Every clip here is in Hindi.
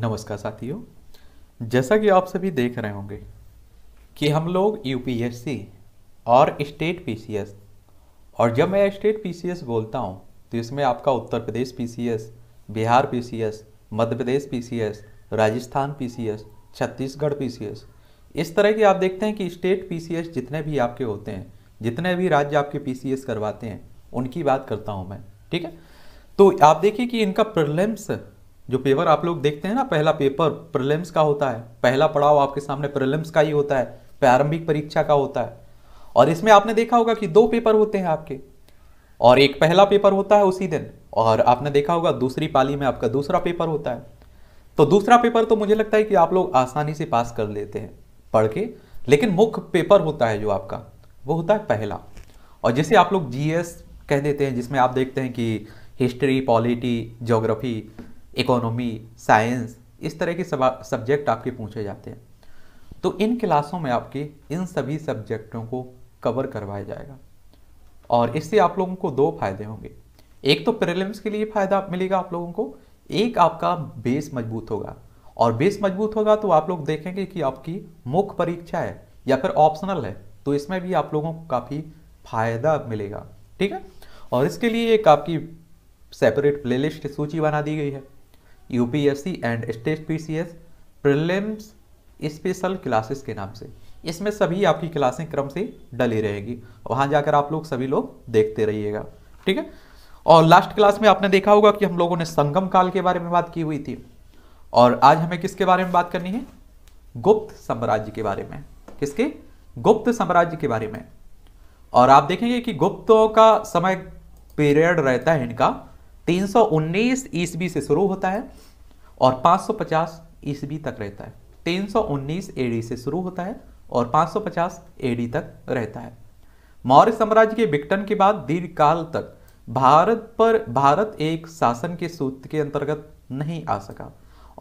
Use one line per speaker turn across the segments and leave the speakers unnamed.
नमस्कार साथियों जैसा कि आप सभी देख रहे होंगे कि हम लोग यूपीएससी और स्टेट पीसीएस और जब मैं स्टेट पीसीएस बोलता हूँ तो इसमें आपका Uttar Pradesh PCS Bihar PCS Madhya Pradesh PCS Rajasthan PCS Chhattisgarh PCS इस तरह की आप देखते हैं कि स्टेट पीसीएस जितने भी आपके होते हैं जितने भी राज्य आपके पीसीएस करवाते हैं उनकी बात करता हूँ मैं ठीक है तो आप देखिए कि इनका प्रलम्स जो पेपर आप लोग देखते हैं ना पहला पेपर प्रिलिम्स का होता है पहला पड़ाव आपके सामने प्रिलिम्स का ही होता है प्रारंभिक परीक्षा का होता है और इसमें आपने देखा होगा कि दो पेपर होते हैं आपके और एक पहला पेपर होता है उसी दिन और आपने देखा होगा दूसरी पाली में आपका दूसरा पेपर होता है तो दूसरा पेपर तो मुझे लगता है कि आप लोग आसानी से पास कर लेते हैं पढ़ के लेकिन मुख्य पेपर होता है जो आपका वो होता है पहला और जिसे आप लोग जीएस कह देते हैं जिसमें आप देखते हैं कि history polity geography economy science इस तरह के सब्जेक्ट आपके पूछे जाते हैं तो इन क्लासों में आपके इन सभी सब्जेक्टों को कवर करवाया जाएगा और इससे आप लोगों को दो फायदे होंगे एक तो प्रीलिम्स के लिए फायदा मिलेगा आप लोगों को एक आपका बेस मजबूत होगा और बेस मजबूत होगा तो आप लोग देखेंगे कि आपकी मुख्य परीक्षा है या फिर ऑप्शनल है तो इसमें भी आप लोगों को काफ़ी फायदा मिलेगा ठीक है और इसके लिए एक आपकी सेपरेट प्लेलिस्ट सूची बना दी गई है UPSC and state PCS prelims special classes के नाम से इसमें सभी आपकी क्लासें क्रम से डली रहेगी वहां जाकर आप लोग सभी लोग देखते रहिएगा ठीक है और लास्ट क्लास में आपने देखा होगा कि हम लोगों ने संगम काल के बारे में बात की हुई थी और आज हमें किसके बारे में बात करनी है गुप्त साम्राज्य के बारे में किसके गुप्त साम्राज्य के बारे में और आप देखेंगे कि गुप्तों का समय पीरियड रहता है इनका 319 ईस्वी से शुरू होता है और 550 ईस्वी तक रहता है 319 एडी से शुरू होता है और 550 एडी तक रहता है मौर्य साम्राज्य के विकटन के बाद दीर्घकाल तक भारत पर भारत एक शासन के सूत्र के अंतर्गत नहीं आ सका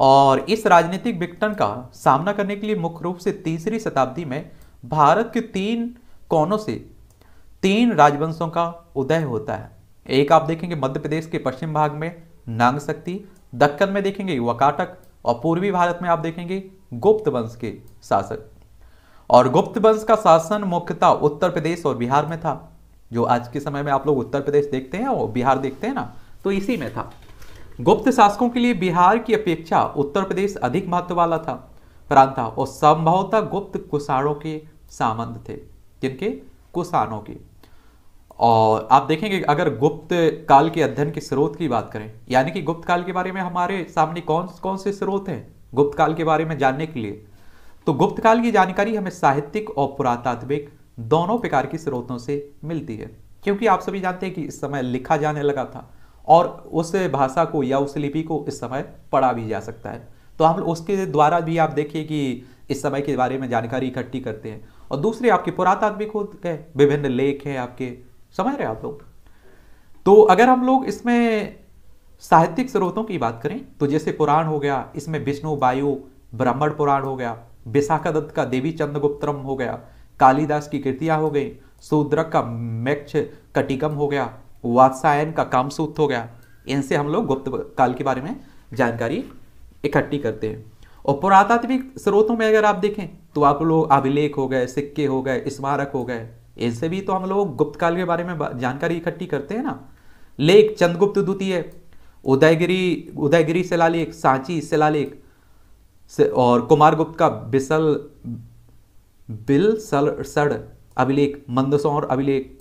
और इस राजनीतिक विघटन का सामना करने के लिए मुख्य रूप से तीसरी शताब्दी में भारत के तीन कोनों से तीन राजवंशों का उदय होता है एक आप देखेंगे मध्य प्रदेश के पश्चिम भाग में नांग शक्ति दक्कन में देखेंगे वकाटक और पूर्वी भारत में आप देखेंगे गुप्त वंश के शासक और गुप्त वंश का शासन मुख्यतः उत्तर प्रदेश और बिहार में था जो आज के समय में आप लोग उत्तर प्रदेश देखते हैं और बिहार देखते हैं ना तो इसी में था गुप्त शासकों के लिए बिहार की अपेक्षा उत्तर प्रदेश अधिक महत्व वाला था प्रांत था और संभवतः गुप्त कुषाणों के सामंत थे जिनके कुषाणों के और आप देखेंगे अगर गुप्त काल के अध्ययन के स्रोत की बात करें यानी कि गुप्त काल के बारे में हमारे सामने कौन कौन से स्रोत हैं गुप्त काल के बारे में जानने के लिए तो गुप्त काल की जानकारी हमें साहित्यिक और पुरातात्विक दोनों प्रकार के स्रोतों से मिलती है क्योंकि आप सभी जानते हैं कि इस समय लिखा जाने लगा था और उस भाषा को या उस लिपि को इस समय पढ़ा भी जा सकता है तो हम उसके द्वारा भी आप देखिए कि इस समय के बारे में जानकारी इकट्ठी करते हैं और दूसरे आपके पुरातात्विक होते हैं विभिन्न लेख हैं आपके समझ रहे आप लोग तो अगर हम लोग इसमें साहित्यिक स्रोतों की बात करें तो जैसे पुराण हो गया इसमें विष्णु वायु ब्राह्मण पुराण हो गया विशाखा दत्त का देवी चंद्रगुप्तरम हो गया कालिदास की कृतियां हो गई शूद्रक का मैक्ष कटिकम हो गया वात्सायन का कामसूत्र हो गया इनसे हम लोग गुप्त काल के बारे में जानकारी इकट्ठी करते हैं और पुरातात्विक स्रोतों में अगर आप देखें तो आप लोग अभिलेख हो गए सिक्के हो गए स्मारक हो गए ऐसे भी तो हम लोग गुप्त काल के बारे में जानकारी इकट्ठी करते हैं ना लेख चंद्रगुप्त द्वितीय उदयगिरी उदयगिरी शिलालेख सांची शिलालेख और कुमारगुप्त का बिसल बिल सड़ अभिलेख मंदसौर अभिलेख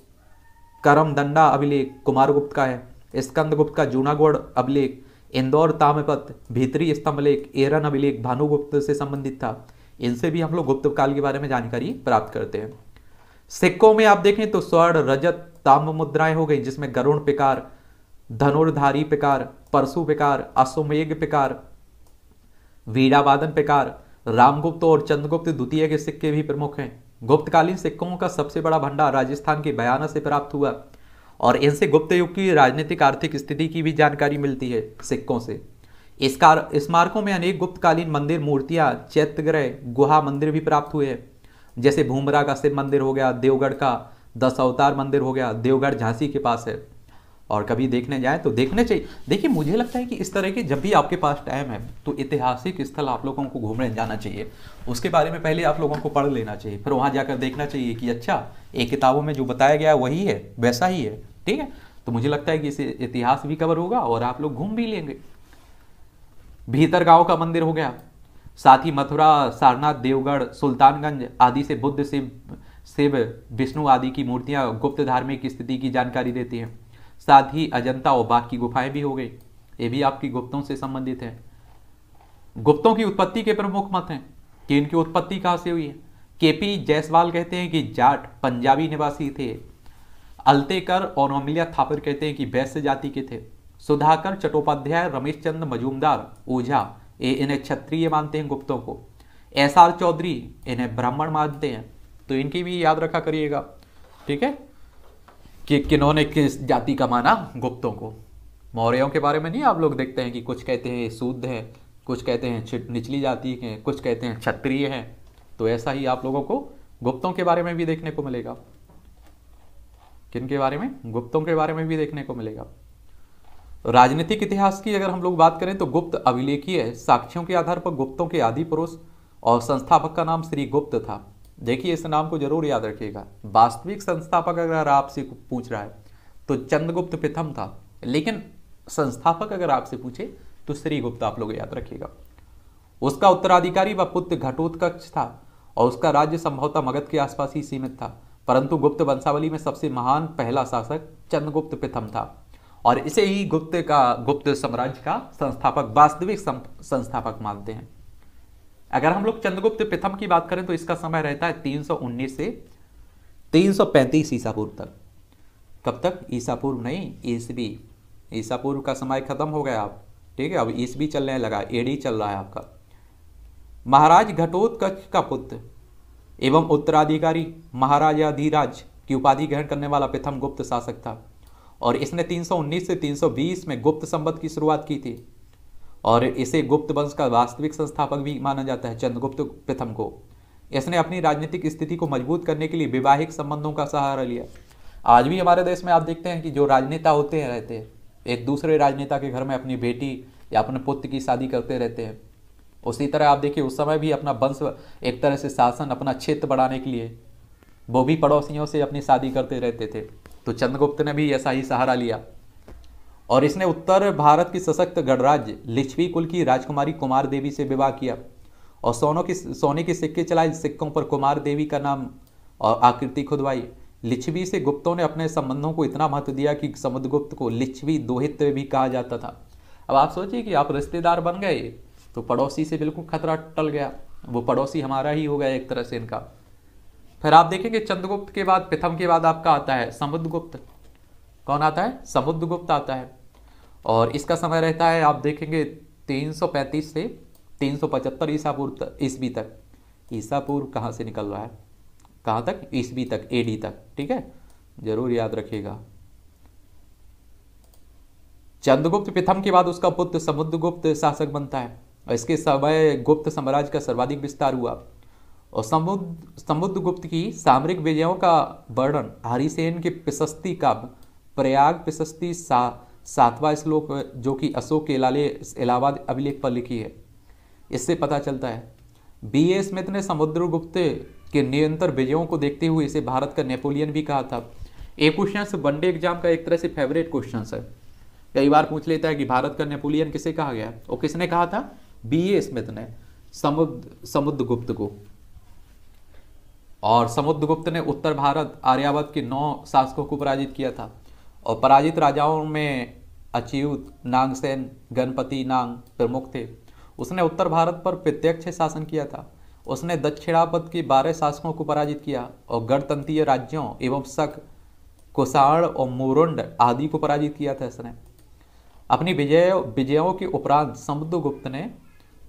करमदंडा अभिलेख कुमारगुप्त का है स्कंदगुप्त का जूनागढ़ अभिलेख इंदौर तामपत भीतरी लेख एरन अभिलेख भानुगुप्त से संबंधित था इनसे भी हम लोग गुप्त काल के बारे में जानकारी प्राप्त करते हैं सिक्कों में आप देखें तो स्वर्ण रजत ताम्र मुद्राएं हो गई जिसमें गरुण पिकार धनुर्धारी पिकार परसु पिकार अश्वमेघ पिकार वीरावादन पिकार रामगुप्त और चंद्रगुप्त द्वितीय के सिक्के भी प्रमुख हैं गुप्तकालीन सिक्कों का सबसे बड़ा भंडार राजस्थान के बयाना से प्राप्त हुआ और इनसे गुप्त युग की राजनीतिक आर्थिक स्थिति की भी जानकारी मिलती है सिक्कों से इस कार स्मारकों में अनेक गुप्तकालीन मंदिर मूर्तियां ग्रह गुहा मंदिर भी प्राप्त हुए हैं जैसे भूमरा का शिव मंदिर हो गया देवगढ़ का दस अवतार मंदिर हो गया देवगढ़ झांसी के पास है और कभी देखने जाए तो देखने चाहिए देखिए मुझे लगता है कि इस तरह के जब भी आपके पास टाइम है तो ऐतिहासिक स्थल आप लोगों को घूमने जाना चाहिए उसके बारे में पहले आप लोगों को पढ़ लेना चाहिए फिर वहाँ जाकर देखना चाहिए कि अच्छा एक किताबों में जो बताया गया वही है वैसा ही है ठीक है तो मुझे लगता है कि इसे इतिहास भी कवर होगा और आप लोग घूम भी लेंगे भीतर गांव का मंदिर हो गया साथ ही मथुरा सारनाथ देवगढ़ सुल्तानगंज आदि से बुद्ध शिव शिव विष्णु आदि की मूर्तियां गुप्त धार्मिक स्थिति की जानकारी देती हैं साथ ही अजंता और बाघ की गुफाएं भी हो गई ये भी आपकी गुप्तों से संबंधित है गुप्तों की उत्पत्ति के प्रमुख मत हैं कि इनकी उत्पत्ति कहाँ से हुई है केपी जायसवाल कहते हैं कि जाट पंजाबी निवासी थे अल्तेकर और अमिलिया थापर कहते हैं कि वैश्य जाति के थे सुधाकर चट्टोपाध्याय रमेश चंद मजूमदार ओझा ये इन्हें क्षत्रिय मानते हैं गुप्तों को एस आर चौधरी इन्हें ब्राह्मण मानते हैं तो इनकी भी याद रखा करिएगा ठीक है कि किन्होंने किस जाति का माना गुप्तों को मौर्यों के बारे में नहीं आप लोग देखते हैं कि कुछ कहते हैं शुद्ध है कुछ कहते हैं निचली जाति के हैं कुछ कहते हैं क्षत्रिय हैं तो ऐसा ही आप लोगों को गुप्तों के बारे में भी देखने को मिलेगा किन के बारे में गुप्तों के बारे में भी देखने को मिलेगा राजनीतिक इतिहास की अगर हम लोग बात करें तो गुप्त अभिलेखीय साक्ष्यों के आधार पर गुप्तों के आदि पुरुष और संस्थापक का नाम श्री गुप्त था देखिए इस नाम को जरूर याद रखिएगा वास्तविक संस्थापक अगर आपसे पूछ रहा है तो चंद्रगुप्त प्रथम था लेकिन संस्थापक अगर आपसे पूछे तो श्री गुप्त आप लोग याद रखिएगा उसका उत्तराधिकारी व पुत्र घटोत्कच था और उसका राज्य संभवतः मगध के आसपास ही सीमित था परंतु गुप्त वंशावली में सबसे महान पहला शासक चंद्रगुप्त प्रथम था और इसे ही गुप्त का गुप्त साम्राज्य का संस्थापक वास्तविक संस्थापक मानते हैं अगर हम लोग चंद्रगुप्त प्रथम की बात करें तो इसका समय रहता है 319 से 335 ईसा पूर्व तक कब तक ईसा पूर्व नहीं ईसवी ईसा पूर्व का समय खत्म हो गया आप ठीक है अब ईसवी चलने लगा एडी चल रहा है आपका महाराज घटोत्कच का पुत्र एवं उत्तराधिकारी महाराजाधिराज की उपाधि ग्रहण करने वाला प्रथम गुप्त शासक था और इसने 319 से 320 में गुप्त संबद्ध की शुरुआत की थी और इसे गुप्त वंश का वास्तविक संस्थापक भी माना जाता है चंद्रगुप्त प्रथम को इसने अपनी राजनीतिक स्थिति को मजबूत करने के लिए विवाहिक संबंधों का सहारा लिया आज भी हमारे देश में आप देखते हैं कि जो राजनेता होते हैं रहते हैं एक दूसरे राजनेता के घर में अपनी बेटी या अपने पुत्र की शादी करते रहते हैं उसी तरह आप देखिए उस समय भी अपना वंश एक तरह से शासन अपना क्षेत्र बढ़ाने के लिए वो भी पड़ोसियों से अपनी शादी करते रहते थे तो चंद्रगुप्त ने भी ऐसा ही सहारा लिया और इसने उत्तर भारत की सशक्त गणराज्य लिच्छवी कुल की राजकुमारी कुमार देवी से विवाह किया और सोनों की सोने के सिक्के चलाए सिक्कों पर कुमार देवी का नाम और आकृति खुदवाई लिच्छवी से गुप्तों ने अपने संबंधों को इतना महत्व दिया कि समुद्रगुप्त को लिच्छवी दोहित भी कहा जाता था अब आप सोचिए कि आप रिश्तेदार बन गए तो पड़ोसी से बिल्कुल खतरा टल गया वो पड़ोसी हमारा ही हो गया एक तरह से इनका फिर आप देखेंगे चंद्रगुप्त के बाद प्रथम के बाद आपका आता है समुद्रगुप्त कौन आता है समुद्रगुप्त आता है और इसका समय रहता है आप देखेंगे 335 से 375 सौ पचहत्तर पूर्व ईस्वी तक ईसा पूर्व कहाँ से निकल रहा है कहाँ तक ईस्वी तक एडी तक ठीक है जरूर याद रखिएगा चंद्रगुप्त प्रथम के बाद उसका पुत्र समुद्रगुप्त शासक बनता है इसके समय गुप्त साम्राज्य का सर्वाधिक विस्तार हुआ और समुद्र गुप्त की सामरिक विजयों का वर्णन हरिसेन के प्रशस्ति का प्रयाग प्रशस्ति सा सातवां श्लोक जो कि अशोक के इलाहाबाद अभिलेख पर लिखी है इससे पता चलता है बी ए स्मिथ ने समुद्रगुप्त के निरंतर विजयों को देखते हुए इसे भारत का नेपोलियन भी कहा था ये क्वेश्चन वनडे एग्जाम का एक तरह से फेवरेट क्वेश्चन है कई बार पूछ लेता है कि भारत का नेपोलियन किसे कहा गया और किसने कहा था बी ए स्मिथ ने समुद्र समुद्र गुप्त को और समुद्रगुप्त ने उत्तर भारत आर्यावत के नौ शासकों को पराजित किया था और पराजित राजाओं में अच्युत नांगसेन गणपति नांग प्रमुख थे उसने उत्तर भारत पर प्रत्यक्ष शासन किया था उसने दक्षिणापद के बारह शासकों को पराजित किया और गणतंत्रीय राज्यों एवं शक कुसाण और मुरुंड आदि को पराजित किया था इसने अपनी विजय विजयों के उपरांत समुद्रगुप्त ने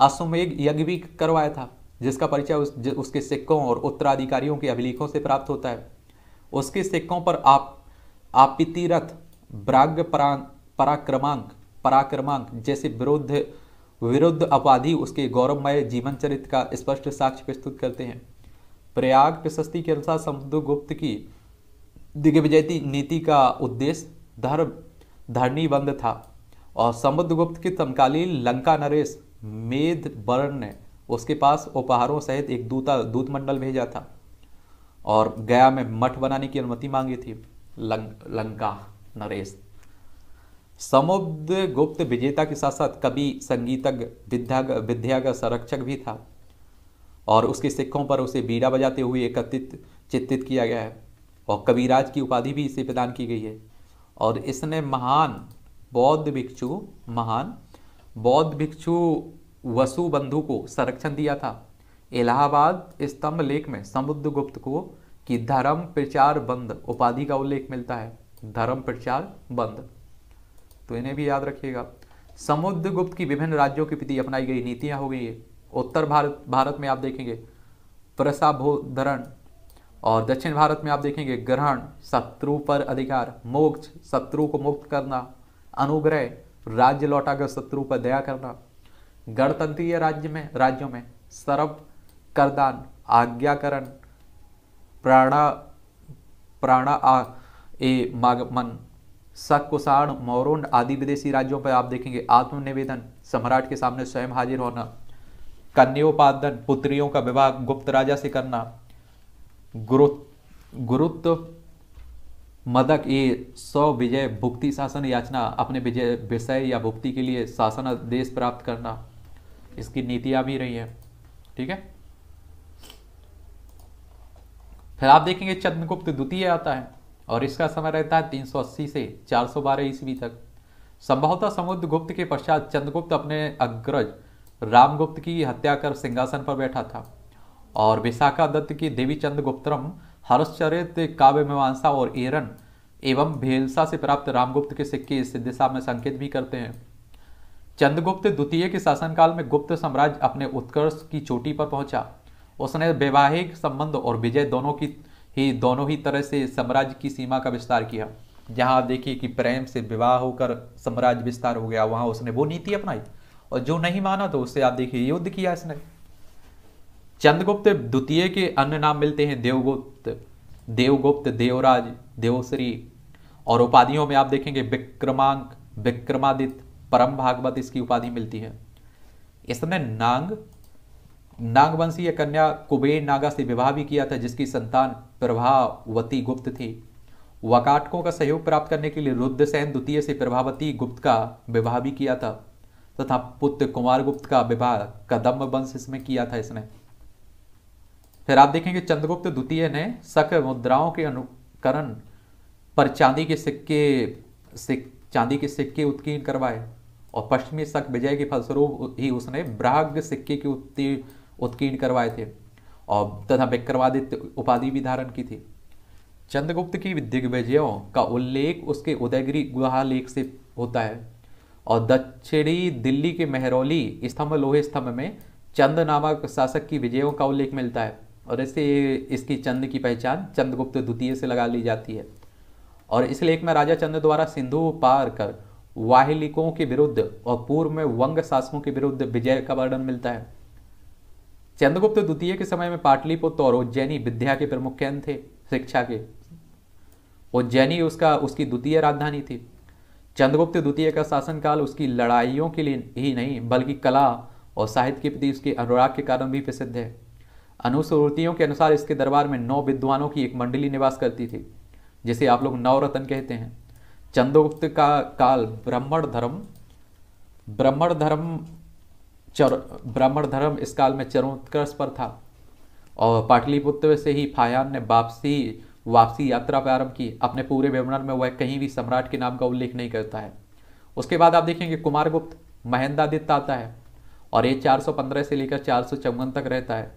अश्वमेघ यज्ञ भी करवाया था जिसका परिचय उस, उसके सिक्कों और उत्तराधिकारियों के अभिलेखों से प्राप्त होता है उसके सिक्कों पर आप आपितिरथ ब्राग्य पराक्रमांक पराक्रमांक जैसे विरुद्ध विरुद्ध अपाधि उसके गौरवमय जीवन चरित्र का स्पष्ट साक्ष्य प्रस्तुत करते हैं प्रयाग प्रशस्ति के अनुसार समुद्रगुप्त की दिग्विजयती नीति का उद्देश्य धर्म बंद था और समुद्रगुप्त की समकालीन लंका नरेश मेध वर्ण उसके पास उपहारों सहित एक दूता दूत मंडल भेजा था और गया में मठ बनाने की अनुमति मांगी थी लं, लंका नरेश समुद्र गुप्त विजेता के साथ साथ कवि संगीतज्ञ विद्या विद्या का संरक्षक भी था और उसके सिखों पर उसे बीड़ा बजाते हुए एकत्रित चित्रित किया गया है और कविराज की उपाधि भी इसे प्रदान की गई है और इसने महान बौद्ध भिक्षु महान बौद्ध भिक्षु वसुबंधु को संरक्षण दिया था इलाहाबाद स्तंभ लेख में समुद्र गुप्त को कि धर्म प्रचार बंद उपाधि का उल्लेख मिलता है धर्म प्रचार बंद तो इन्हें भी याद रखिएगा समुद्र गुप्त की विभिन्न राज्यों के प्रति अपनाई गई नीतियां हो गई है उत्तर भारत भारत में आप देखेंगे प्रसाभोधरण और दक्षिण भारत में आप देखेंगे ग्रहण शत्रु पर अधिकार मोक्ष शत्रु को मुक्त करना अनुग्रह राज्य लौटाकर शत्रु पर दया करना गणतंत्रीय राज्य में राज्यों में सर्व करदान आज्ञाकरण प्राणा प्राणा आ ए मागमन सकुषाण मौरोन आदि विदेशी राज्यों पर आप देखेंगे आत्मनिवेदन सम्राट के सामने स्वयं हाजिर होना कन्योपादन पुत्रियों का विवाह गुप्त राजा से करना गुरु गुरुत्व मदक ये सौ विजय भुक्ति शासन याचना अपने विजय विषय या भुक्ति के लिए शासन देश प्राप्त करना इसकी नीतियाँ भी रही है ठीक है फिर आप देखेंगे चंद्रगुप्त द्वितीय आता है और इसका समय रहता है 380 से 412 सौ ईस्वी तक संभवतः समुद्र गुप्त के पश्चात चंद्रगुप्त अपने अग्रज रामगुप्त की हत्या कर सिंहासन पर बैठा था और विशाखा दत्त की देवी चंद्रगुप्तरम हर्षचरित काव्य मीमांसा और एरन एवं भेलसा से प्राप्त रामगुप्त के सिक्के इस दिशा में संकेत भी करते हैं चंद्रगुप्त द्वितीय के शासनकाल में गुप्त साम्राज्य अपने उत्कर्ष की चोटी पर पहुंचा उसने वैवाहिक संबंध और विजय दोनों की ही दोनों ही तरह से साम्राज्य की सीमा का विस्तार किया जहां आप देखिए कि प्रेम से विवाह होकर साम्राज्य विस्तार हो गया वहां उसने वो नीति अपनाई और जो नहीं माना तो उससे आप देखिए युद्ध किया इसने चंद्रगुप्त द्वितीय के अन्य नाम मिलते हैं देवगुप्त देवगुप्त देवराज देवश्री और उपाधियों में आप देखेंगे विक्रमांक विक्रमादित्य परम भागवत इसकी उपाधि मिलती है इस समय नांग नागवंशीय कन्या कुबेर नागा से विवाह भी किया था जिसकी संतान प्रभावती गुप्त थी वकाटकों का सहयोग प्राप्त करने के लिए रुद्रसेन द्वितीय से प्रभावती गुप्त का विवाह भी किया था तथा पुत्र कुमार गुप्त का विवाह कदम वंश इसमें किया था इसने फिर आप देखेंगे चंद्रगुप्त द्वितीय ने सक मुद्राओं के अनुकरण पर चांदी के सिक्के सिक, चांदी के सिक्के उत्कीर्ण करवाए और पश्चिमी शक विजय के फलस्वरूप ही उसने ब्राग सिक्के की उत्ती उत्कीर्ण करवाए थे और तथा विक्रमादित्य उपाधि भी धारण की थी चंद्रगुप्त की दिग्विजयों का उल्लेख उसके उदयगिरी गुहा लेख से होता है और दक्षिणी दिल्ली के मेहरौली स्तंभ लोहे स्तंभ में चंद नामक शासक की विजयों का उल्लेख मिलता है और इससे इसकी चंद की पहचान चंद्रगुप्त द्वितीय से लगा ली जाती है और इस लेख में राजा चंद्र द्वारा सिंधु पार कर वाहिलिकों के विरुद्ध और पूर्व में वंग शासकों के विरुद्ध विजय का वर्णन मिलता है चंद्रगुप्त द्वितीय के समय में पाटलिपुत्र और उज्जैनी विद्या के प्रमुख केंद्र थे शिक्षा के उज्जैनी उसका उसकी द्वितीय राजधानी थी चंद्रगुप्त द्वितीय का शासनकाल उसकी लड़ाइयों के लिए ही नहीं बल्कि कला और साहित्य के प्रति उसके अनुराग के कारण भी प्रसिद्ध है अनुसूतियों के अनुसार इसके दरबार में नौ विद्वानों की एक मंडली निवास करती थी जिसे आप लोग नवरत्न कहते हैं चंद्रगुप्त का काल ब्राह्मण धर्म ब्राह्मण धर्म चर ब्राह्मण धर्म इस काल में चरमोत्कर्ष पर था और पाटलिपुत्र से ही फायान ने वापसी वापसी यात्रा प्रारंभ की अपने पूरे विवरण में वह कहीं भी सम्राट के नाम का उल्लेख नहीं करता है उसके बाद आप देखेंगे कुमारगुप्त महेंद्रादित्य आता है और ये 415 से लेकर चार तक रहता है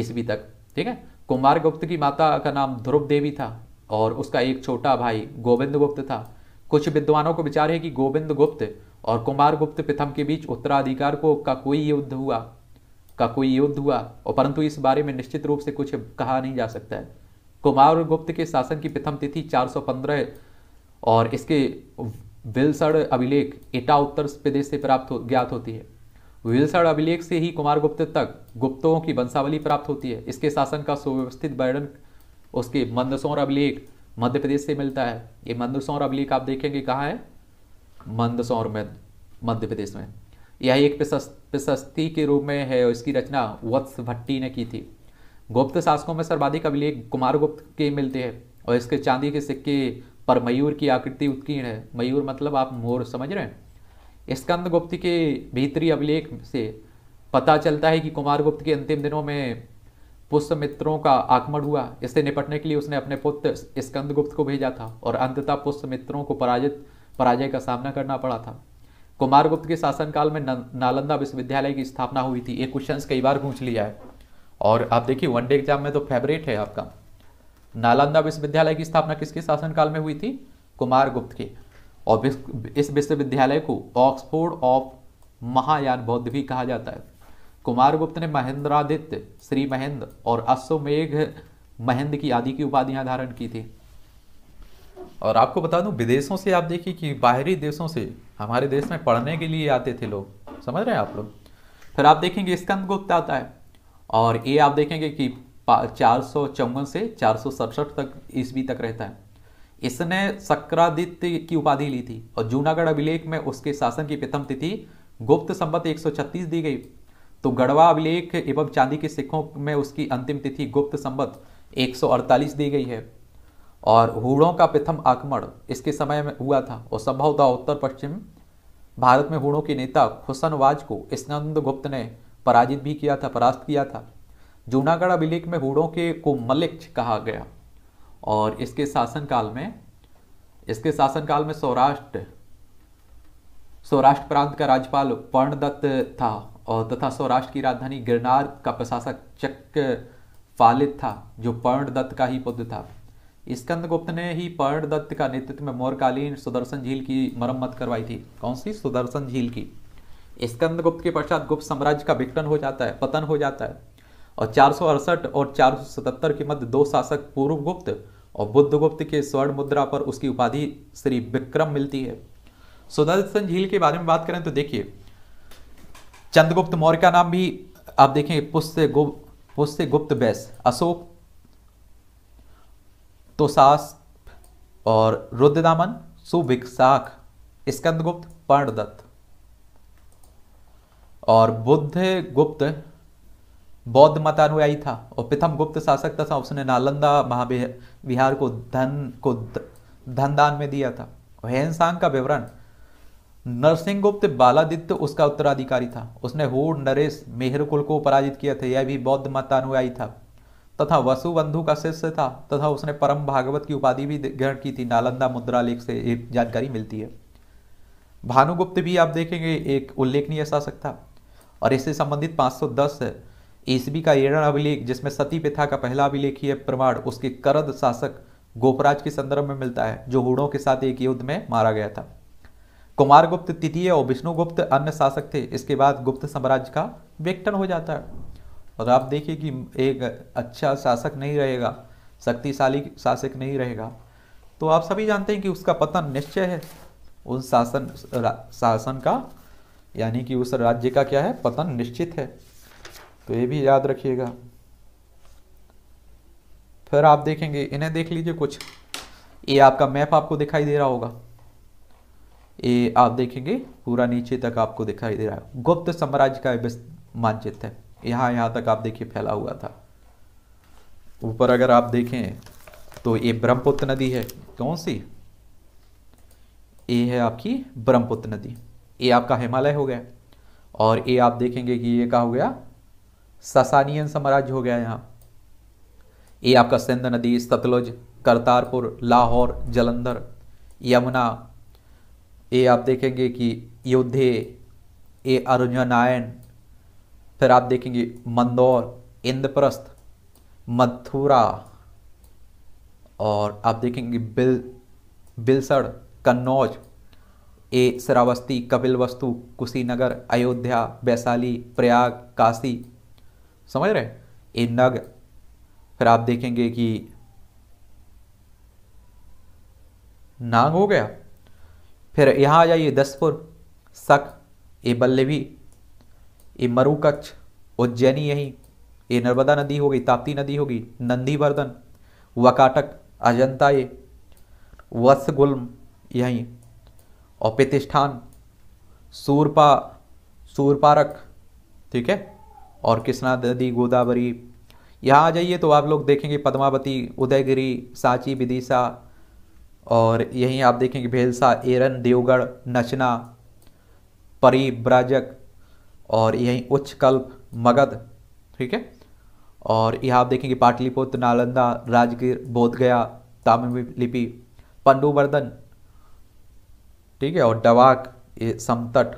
ईस्वी तक ठीक है कुमारगुप्त की माता का नाम ध्रुव देवी था और उसका एक छोटा भाई गोविंद गुप्त था कुछ विद्वानों को विचार है कि गोविंद गुप्त और कुमार गुप्त प्रथम के बीच उत्तराधिकार को का कोई युद्ध हुआ का कोई युद्ध हुआ और परंतु इस बारे में निश्चित रूप से कुछ कहा नहीं जा सकता है कुमार गुप्त के शासन की प्रथम तिथि 415 और इसके विलसड़ अभिलेख इटा उत्तर प्रदेश से प्राप्त हो, ज्ञात होती है विलसड़ अभिलेख से ही कुमार गुप्त तक गुप्तों की वंशावली प्राप्त होती है इसके शासन का सुव्यवस्थित वर्णन उसके मंदसौर अभिलेख मध्य प्रदेश से मिलता है ये मंदसौर अभिलेख आप देखेंगे कहाँ है मंदसौर में मध्य प्रदेश में यह एक प्रशस्ति के रूप में है और इसकी रचना वत्स भट्टी ने की थी गुप्त शासकों में सर्वाधिक अभिलेख कुमारगुप्त के मिलते हैं और इसके चांदी के सिक्के पर मयूर की आकृति उत्कीर्ण है मयूर मतलब आप मोर समझ रहे हैं स्कंद गुप्त के भीतरी अभिलेख से पता चलता है कि कुमारगुप्त के अंतिम दिनों में पुष्यमित्रों का आक्रमण हुआ इससे निपटने के लिए उसने अपने पुत्र स्कंदगुप्त को भेजा था और अंततः पुष्यमित्रों को पराजित पराजय का सामना करना पड़ा था कुमारगुप्त के शासनकाल में नालंदा विश्वविद्यालय की स्थापना हुई थी ये क्वेश्चन कई बार पूछ लिया है और आप देखिए वनडे एग्जाम में तो फेवरेट है आपका नालंदा विश्वविद्यालय की स्थापना किसके शासनकाल में हुई थी कुमारगुप्त के और इस विश्वविद्यालय को ऑक्सफोर्ड ऑफ महायान बौद्ध भी कहा जाता है कुमार गुप्त ने महेंद्रादित्य श्री महेंद्र और अश्वमेघ महेंद्र की आदि की उपाधियां धारण की थी और आपको बता दूं विदेशों से आप देखिए कि बाहरी देशों से हमारे देश में पढ़ने के लिए आते थे लोग समझ रहे हैं आप लोग फिर आप देखेंगे स्कंद गुप्त आता है और ये आप देखेंगे कि चार सौ चौवन से चार सौ सड़सठ तक ईस्वी तक रहता है इसने शक्रादित्य की उपाधि ली थी और जूनागढ़ अभिलेख में उसके शासन की प्रथम तिथि गुप्त संबत 136 दी गई तो गढ़वा अभिलेख एवं चांदी के सिक्कों में उसकी अंतिम तिथि गुप्त संबत 148 दी गई है और हुड़ों का प्रथम आक्रमण इसके समय में हुआ था और संभवतः उत्तर पश्चिम भारत में हुड़ों के नेता खुसनवाज को स्नंद गुप्त ने पराजित भी किया था परास्त किया था जूनागढ़ अभिलेख में हुड़ों के को मलिक्ष कहा गया और इसके शासनकाल में इसके शासनकाल में सौराष्ट्र सौराष्ट्र प्रांत का राज्यपाल पर्णदत्त था और तथा सौराष्ट्र की राजधानी गिरनार का प्रशासक चक फालित था जो पर्णदत्त का ही पुत्र था स्कंदगुप्त ने ही पर्णदत्त का नेतृत्व में मौर्यकालीन सुदर्शन झील की मरम्मत करवाई थी कौन सी सुदर्शन झील की स्कंदगुप्त के पश्चात गुप्त साम्राज्य का विघटन हो जाता है पतन हो जाता है और चार और चार के मध्य दो शासक पूर्व गुप्त और बुद्धगुप्त के स्वर्ण मुद्रा पर उसकी उपाधि श्री विक्रम मिलती है सुदर्शन झील के बारे में बात करें तो देखिए चंद्रगुप्त मौर्य का नाम भी आप देखें पुष्य गुप्त पुष्य गुप्त बैस अशोक तो और रुद्रदामन सुविकसाख स्कंदगुप्त पर्णदत्त और बुद्ध गुप्त बौद्ध मतानुयायी था और प्रथम गुप्त शासक था उसने नालंदा महाविहार को धन को धन दान में दिया था हेनसांग का विवरण नरसिंह गुप्त बालादित्य उसका उत्तराधिकारी था उसने होड नरेश मेहरकुल को पराजित किया था यह भी बौद्ध मतानुयायी था तथा वसुबंधु का शिष्य था तथा उसने परम भागवत की उपाधि भी ग्रहण की थी नालंदा मुद्रा लेख से एक जानकारी मिलती है भानुगुप्त भी आप देखेंगे एक उल्लेखनीय शासक था और इससे संबंधित 510 ईस्वी का एरण अभिलेख जिसमें सती पिथा का पहला अभिलेखीय प्रमाण उसके करद शासक गोपराज के संदर्भ में मिलता है जो हुड़ों के साथ एक युद्ध में मारा गया था कुमारगुप्त तृतीय और विष्णुगुप्त अन्य शासक थे इसके बाद गुप्त साम्राज्य का विघटन हो जाता है और आप देखिए कि एक अच्छा शासक नहीं रहेगा शक्तिशाली शासक नहीं रहेगा तो आप सभी जानते हैं कि उसका पतन निश्चय है उस शासन शासन का यानी कि उस राज्य का क्या है पतन निश्चित है तो ये भी याद रखिएगा फिर आप देखेंगे इन्हें देख लीजिए कुछ ये आपका मैप आपको दिखाई दे रहा होगा ये आप देखेंगे पूरा नीचे तक आपको दिखाई दे रहा है गुप्त साम्राज्य का मानचित्र है यहाँ यहाँ तक आप देखिए फैला हुआ था ऊपर अगर आप देखें तो ये ब्रह्मपुत्र नदी है कौन सी ये है आपकी ब्रह्मपुत्र नदी ये आपका हिमालय हो गया और ये आप देखेंगे कि ये कहा हो गया ससानियन साम्राज्य हो गया यहाँ ये आपका सिंध नदी सतलुज करतारपुर लाहौर जलंधर यमुना ये आप देखेंगे कि योद्धे ए अरुणनायन फिर आप देखेंगे मंदौर इंद्रप्रस्थ मथुरा और आप देखेंगे बिल बिलसड़ कन्नौज ए श्रावस्ती वस्तु कुशीनगर अयोध्या वैशाली प्रयाग काशी समझ रहे ए नग फिर आप देखेंगे कि नाग हो गया फिर यहाँ आ जाइए दसपुर सक ये बल्लवी ये मरुकच्छ उज्जैनी यहीं ये नर्मदा नदी होगी ताप्ती नदी होगी नंदीवर्धन वकाटक अजंता ये वत्सगुल्म यहीं और प्रतिष्ठान सूरपा सूरपारक ठीक है और कृष्णा नदी गोदावरी यहाँ आ जाइए तो आप लोग देखेंगे पद्मावती उदयगिरी सांची विदिशा और यहीं आप देखेंगे भेलसा एरन देवगढ़ नचना ब्राजक और यहीं उच्चकल्प मगध ठीक है और यहाँ आप देखेंगे पाटलिपुत्र नालंदा राजगीर बोधगया ताम लिपि पंडुवर्धन ठीक है और डवाक ये समतट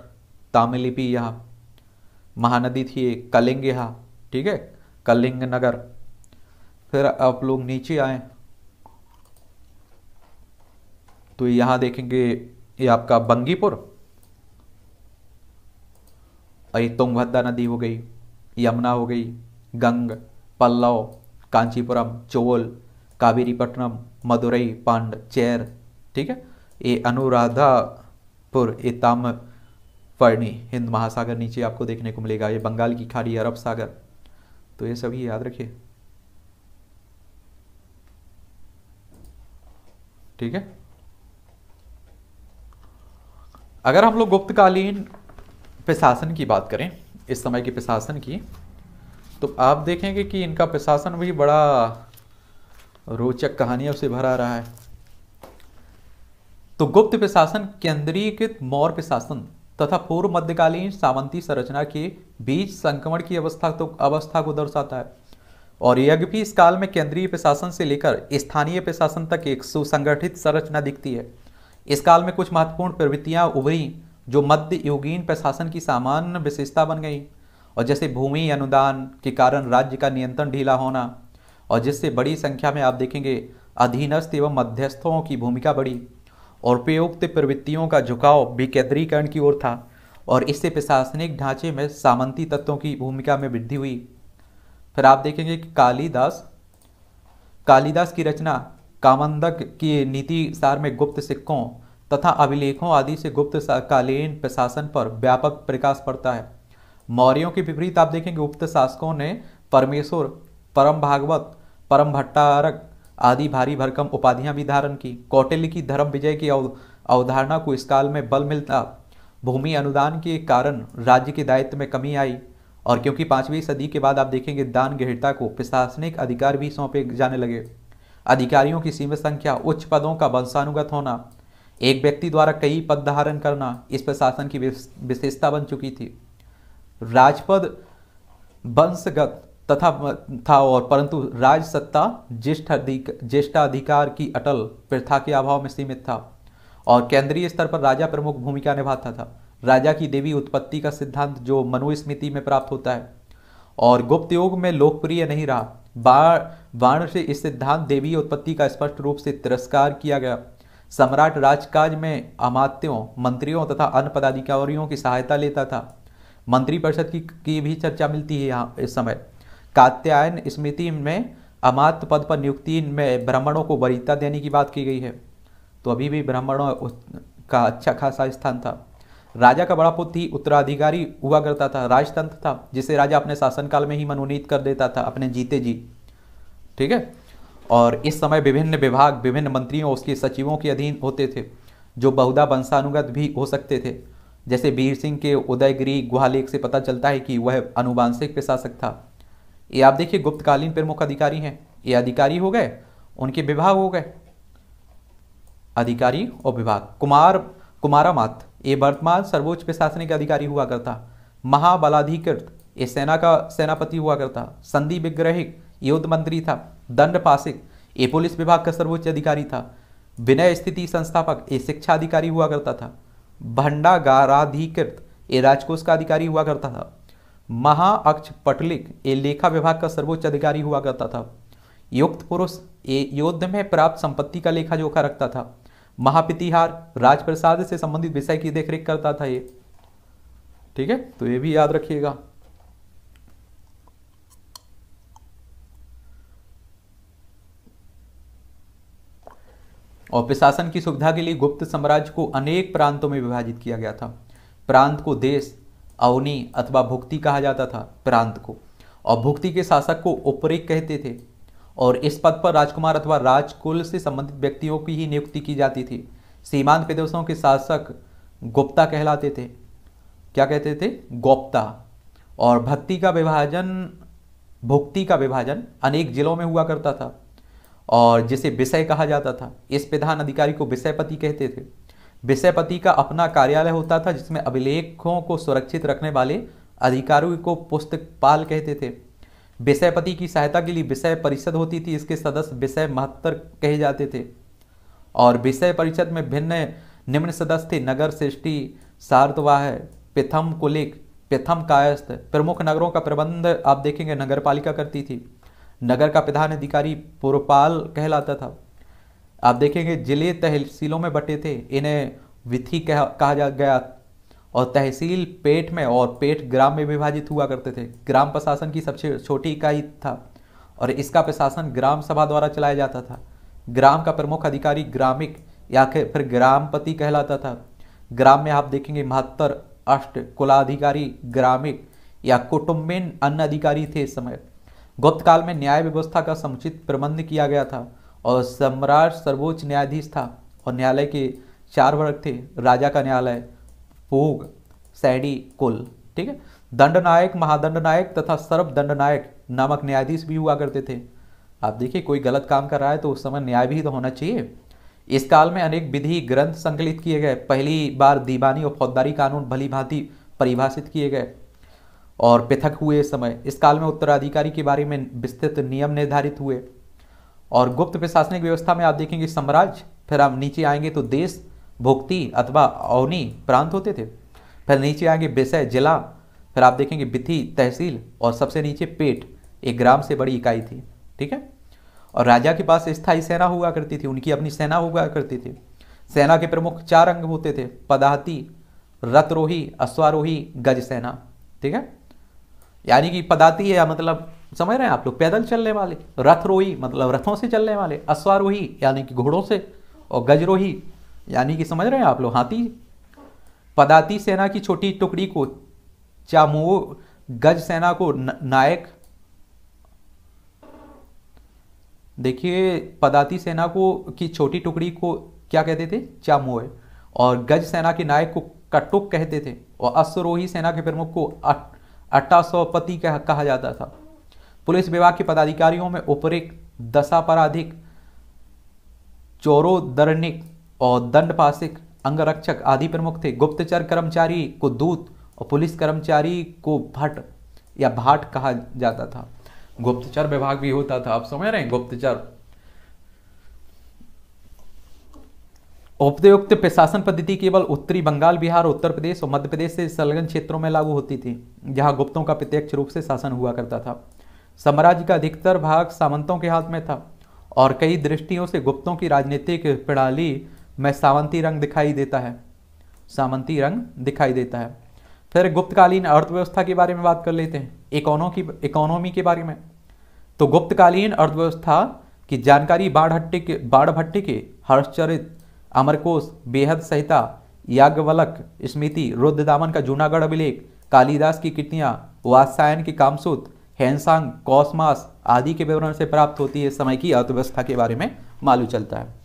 ताम लिपि यहाँ महानदी थी कलिंग यहाँ ठीक है कलिंग नगर फिर आप लोग नीचे आए तो यहां देखेंगे ये आपका बंगीपुर और तुंगभद्रा नदी हो गई यमुना हो गई गंग पल्लव कांचीपुरम चोल कावेरीपट्टनम मदुरई पांड चेर ठीक है ये अनुराधापुर ये ताम पर्णी हिंद महासागर नीचे आपको देखने को मिलेगा ये बंगाल की खाड़ी अरब सागर तो ये सभी याद रखिए ठीक है अगर हम लोग गुप्तकालीन प्रशासन की बात करें इस समय की प्रशासन की तो आप देखेंगे कि इनका प्रशासन भी बड़ा रोचक कहानियों से भरा रहा है तो गुप्त प्रशासन केंद्रीकृत मौर्य प्रशासन तथा पूर्व मध्यकालीन सामंती संरचना के बीच संक्रमण की अवस्था तो अवस्था को दर्शाता है और यज्ञ भी इस काल में केंद्रीय प्रशासन से लेकर स्थानीय प्रशासन तक एक सुसंगठित संरचना दिखती है इस काल में कुछ महत्वपूर्ण प्रवृत्तियां उभरी जो मध्य युगीन प्रशासन की सामान्य विशेषता बन गई और जैसे भूमि अनुदान के कारण राज्य का नियंत्रण ढीला होना और जिससे बड़ी संख्या में आप देखेंगे अधीनस्थ एवं मध्यस्थों की भूमिका बढ़ी और उपयुक्त प्रवृत्तियों का झुकाव विकेंद्रीकरण की ओर था और इससे प्रशासनिक ढांचे में सामंती तत्वों की भूमिका में वृद्धि हुई फिर आप देखेंगे कि कालिदास कालिदास की रचना कामंदक की नीति सार में गुप्त सिक्कों तथा अभिलेखों आदि से गुप्त कालीन प्रशासन पर व्यापक प्रकाश पड़ता है मौर्यों के विपरीत आप देखेंगे गुप्त शासकों ने परमेश्वर परम भागवत परम भट्टारक आदि भारी भरकम उपाधियां भी धारण की कौटिल्य की धर्म विजय की अवधारणा को इस काल में बल मिलता भूमि अनुदान के कारण राज्य के दायित्व में कमी आई और क्योंकि पांचवी सदी के बाद आप देखेंगे दान गहिरता को प्रशासनिक अधिकार भी सौंपे जाने लगे अधिकारियों की सीमित संख्या उच्च पदों का वंशानुगत होना एक व्यक्ति द्वारा कई पद धारण करना इस पर शासन की विशेषता बन चुकी थी राजपद वंशगत तथा था और परंतु राजसत्ता ज्येष्ठ अधिक ज्येष्ठाधिकार की अटल प्रथा के अभाव में सीमित था और केंद्रीय स्तर पर राजा प्रमुख भूमिका निभाता था राजा की देवी उत्पत्ति का सिद्धांत जो मनुस्मृति में प्राप्त होता है और गुप्त योग में लोकप्रिय नहीं रहा बाण से इस सिद्धांत देवी उत्पत्ति का स्पष्ट रूप से तिरस्कार किया गया सम्राट राजकाज में अमात्यों मंत्रियों तथा अन्य पदाधिकारियों की सहायता लेता था मंत्रिपरिषद की, की भी चर्चा मिलती है यहाँ इस समय कात्यायन स्मृति में अमात्य पद पर नियुक्ति में ब्राह्मणों को वरीता देने की बात की गई है तो अभी भी ब्राह्मणों का अच्छा खासा स्थान था राजा का बड़ा पुत्र ही उत्तराधिकारी हुआ करता था राजतंत्र था जिसे राजा अपने शासनकाल में ही मनोनीत कर देता था अपने जीते जी ठीक है और इस समय विभिन्न विभाग विभिन्न मंत्रियों उसके सचिवों के अधीन होते थे जो बहुधा वंशानुगत भी हो सकते थे जैसे वीर सिंह के उदयगिरी गुहालेख से पता चलता है कि वह अनुवांशिक प्रशासक था ये आप देखिए गुप्तकालीन प्रमुख अधिकारी हैं ये अधिकारी हो गए उनके विभाग हो गए अधिकारी और विभाग कुमार कुमारा मात्र ये वर्तमान सर्वोच्च प्रशासनिक अधिकारी हुआ करता महाबलाधिकृत ये सेना का सेनापति हुआ करता संधि विग्रहिक युद्ध मंत्री था दंड पासिक ये पुलिस विभाग का सर्वोच्च अधिकारी था विनय स्थिति संस्थापक ये शिक्षा अधिकारी हुआ करता था भंडागाराधिकृत ये राजकोष का अधिकारी हुआ करता था महाअक्ष पटलिक ये लेखा विभाग का सर्वोच्च अधिकारी हुआ करता था युक्त पुरुष ये युद्ध में प्राप्त संपत्ति का लेखा जोखा रखता था महापितिहार राजप्रसाद से संबंधित विषय की देखरेख करता था ये ठीक है तो ये भी याद रखिएगा और प्रशासन की सुविधा के लिए गुप्त साम्राज्य को अनेक प्रांतों में विभाजित किया गया था प्रांत को देश अवनी अथवा भुक्ति कहा जाता था प्रांत को और भुक्ति के शासक को उपरिक कहते थे और इस पद पर राजकुमार अथवा राजकुल से संबंधित व्यक्तियों की ही नियुक्ति की जाती थी सीमांत प्रदेशों के शासक गुप्ता कहलाते थे क्या कहते थे गुप्ता और भक्ति का विभाजन भुक्ति का विभाजन अनेक जिलों में हुआ करता था और जिसे विषय कहा जाता था इस प्रधान अधिकारी को विषयपति कहते थे विषयपति का अपना कार्यालय होता था जिसमें अभिलेखों को सुरक्षित रखने वाले अधिकारियों को पुस्तकपाल कहते थे विषयपति की सहायता के लिए विषय परिषद होती थी इसके सदस्य विषय महत्तर कहे जाते थे और विषय परिषद में भिन्न निम्न सदस्य थे नगर सृष्टि शारदवाह प्रथम कुलिक प्रथम कायस्थ प्रमुख नगरों का प्रबंध आप देखेंगे पालिका करती थी नगर का प्रधान अधिकारी पुरपाल कहलाता था आप देखेंगे जिले तहसीलों में बटे थे इन्हें विथी कहा, कहा जा गया और तहसील पेट में और पेट ग्राम में विभाजित हुआ करते थे ग्राम प्रशासन की सबसे छोटी इकाई था और इसका प्रशासन ग्राम सभा द्वारा चलाया जाता था ग्राम का प्रमुख अधिकारी ग्रामिक या फिर ग्रामपति कहलाता था ग्राम में आप देखेंगे महत्तर अष्ट कुलाधिकारी ग्रामिक या कुटुम्बिन अन्य अधिकारी थे इस समय गुप्त काल में न्याय व्यवस्था का समुचित प्रबंध किया गया था और सम्राट सर्वोच्च न्यायाधीश था और न्यायालय के चार वर्ग थे राजा का न्यायालय भोग सैडी कुल ठीक है दंडनायक महादंडनायक तथा सर्व नायक नामक न्यायाधीश भी हुआ करते थे आप देखिए कोई गलत काम कर रहा है तो उस समय न्याय भी तो होना चाहिए इस काल में अनेक विधि ग्रंथ संकलित किए गए पहली बार दीवानी और फौजदारी कानून भली भांति परिभाषित किए गए और पृथक हुए समय इस काल में उत्तराधिकारी के बारे में विस्तृत नियम निर्धारित हुए और गुप्त प्रशासनिक व्यवस्था में आप देखेंगे साम्राज्य फिर आप नीचे आएंगे तो देश भुक्ति अथवा अवनी प्रांत होते थे फिर नीचे आगे विषय जिला फिर आप देखेंगे बिथी तहसील और सबसे नीचे पेट एक ग्राम से बड़ी इकाई थी ठीक है और राजा के पास स्थायी सेना हुआ करती थी उनकी अपनी सेना हुआ करती थी सेना के प्रमुख चार अंग होते थे पदाती रथरोही अश्वारोही गज सेना ठीक है यानी कि पदाती है मतलब समझ रहे हैं आप लोग पैदल चलने वाले रथरोही मतलब रथों से चलने वाले अश्वारोही यानी कि घोड़ों से और गजरोही यानी कि समझ रहे हैं आप लोग हाथी पदाती सेना की छोटी टुकड़ी को चामुओ गज सेना को नायक देखिए पदाती सेना को की छोटी टुकड़ी को क्या कहते थे चामोए और गज सेना के नायक को कटुक कहते थे और अश्वरोही सेना के प्रमुख को अट्टासौपति कह, कहा जाता था पुलिस विभाग के पदाधिकारियों में उपरिक्त दशापराधिक चोरोदरणिक और दंड पासिक अंगरक्षक आदि प्रमुख थे गुप्तचर कर्मचारी को दूत और पुलिस कर्मचारी को भट्ट या भाट कहा जाता था गुप्तचर विभाग भी होता था आप समझ रहे हैं गुप्तचर उपयुक्त प्रशासन पद्धति केवल उत्तरी बंगाल बिहार उत्तर प्रदेश और मध्य प्रदेश से संलग्न क्षेत्रों में लागू होती थी जहां गुप्तों का प्रत्यक्ष रूप से शासन हुआ करता था साम्राज्य का अधिकतर भाग सामंतों के हाथ में था और कई दृष्टियों से गुप्तों की राजनीतिक प्रणाली में सावंती रंग दिखाई देता है सामंती रंग दिखाई देता है फिर गुप्तकालीन अर्थव्यवस्था के बारे में बात कर लेते हैं इकोनो की इकोनॉमी के बारे में तो गुप्तकालीन अर्थव्यवस्था की जानकारी बाढ़ हट्टी के बाढ़ भट्टी के हर्षचरित अमरकोश बेहद संहिता याज्ञवलक स्मृति रुद्रदामन का जूनागढ़ अभिलेख कालिदास की कृतियाँ वात्सायन की कामसूत हैंसांग कौसमास आदि के विवरण से प्राप्त होती है समय की अर्थव्यवस्था के बारे में मालूम चलता है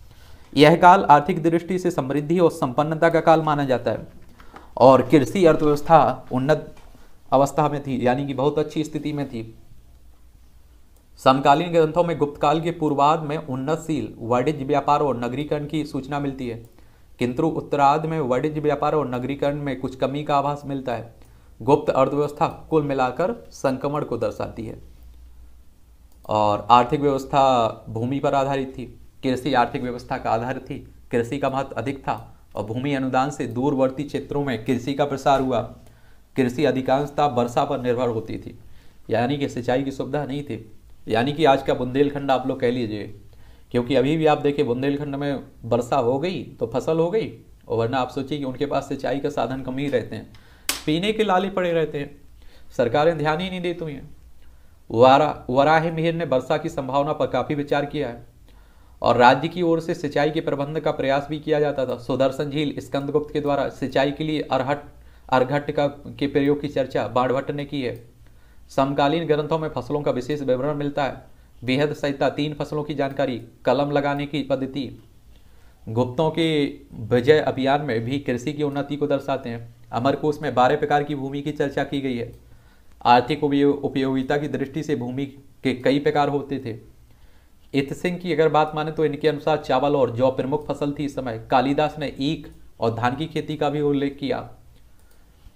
यह काल आर्थिक दृष्टि से समृद्धि और संपन्नता का काल माना जाता है और कृषि अर्थव्यवस्था उन्नत अवस्था में थी यानी कि बहुत अच्छी स्थिति में थी समकालीन ग्रंथों में गुप्त काल के पूर्वाध में उन्नतशील वाणिज्य व्यापार और नगरीकरण की सूचना मिलती है किंतु उत्तराध में वाणिज्य व्यापार और नगरीकरण में कुछ कमी का आभास मिलता है गुप्त अर्थव्यवस्था कुल मिलाकर संक्रमण को दर्शाती है और आर्थिक व्यवस्था भूमि पर आधारित थी कृषि आर्थिक व्यवस्था का आधार थी कृषि का महत्व अधिक था और भूमि अनुदान से दूरवर्ती क्षेत्रों में कृषि का प्रसार हुआ कृषि अधिकांशता वर्षा पर निर्भर होती थी यानी कि सिंचाई की सुविधा नहीं थी यानी कि आज का बुंदेलखंड आप लोग कह लीजिए क्योंकि अभी भी आप देखिए बुंदेलखंड में वर्षा हो गई तो फसल हो गई और वरना आप सोचिए कि उनके पास सिंचाई का साधन कम ही रहते हैं पीने के लाले पड़े रहते हैं सरकारें ध्यान ही नहीं देती हैं वारा वराह मिहिर ने वर्षा की संभावना पर काफ़ी विचार किया है और राज्य की ओर से सिंचाई के प्रबंध का प्रयास भी किया जाता था सुदर्शन झील स्कंदगुप्त के द्वारा सिंचाई के लिए अरहट अर्घट का के प्रयोग की चर्चा बाणभट्ट ने की है समकालीन ग्रंथों में फसलों का विशेष विवरण मिलता है बेहद सहिता तीन फसलों की जानकारी कलम लगाने की पद्धति गुप्तों के विजय अभियान में भी कृषि की उन्नति को दर्शाते हैं अमरकोश में बारह प्रकार की भूमि की चर्चा की गई है आर्थिक उपयोगिता की दृष्टि से भूमि के कई प्रकार होते थे इत सिंह की अगर बात माने तो इनके अनुसार चावल और जौ प्रमुख फसल थी इस समय कालिदास ने ईख और धान की खेती का भी उल्लेख किया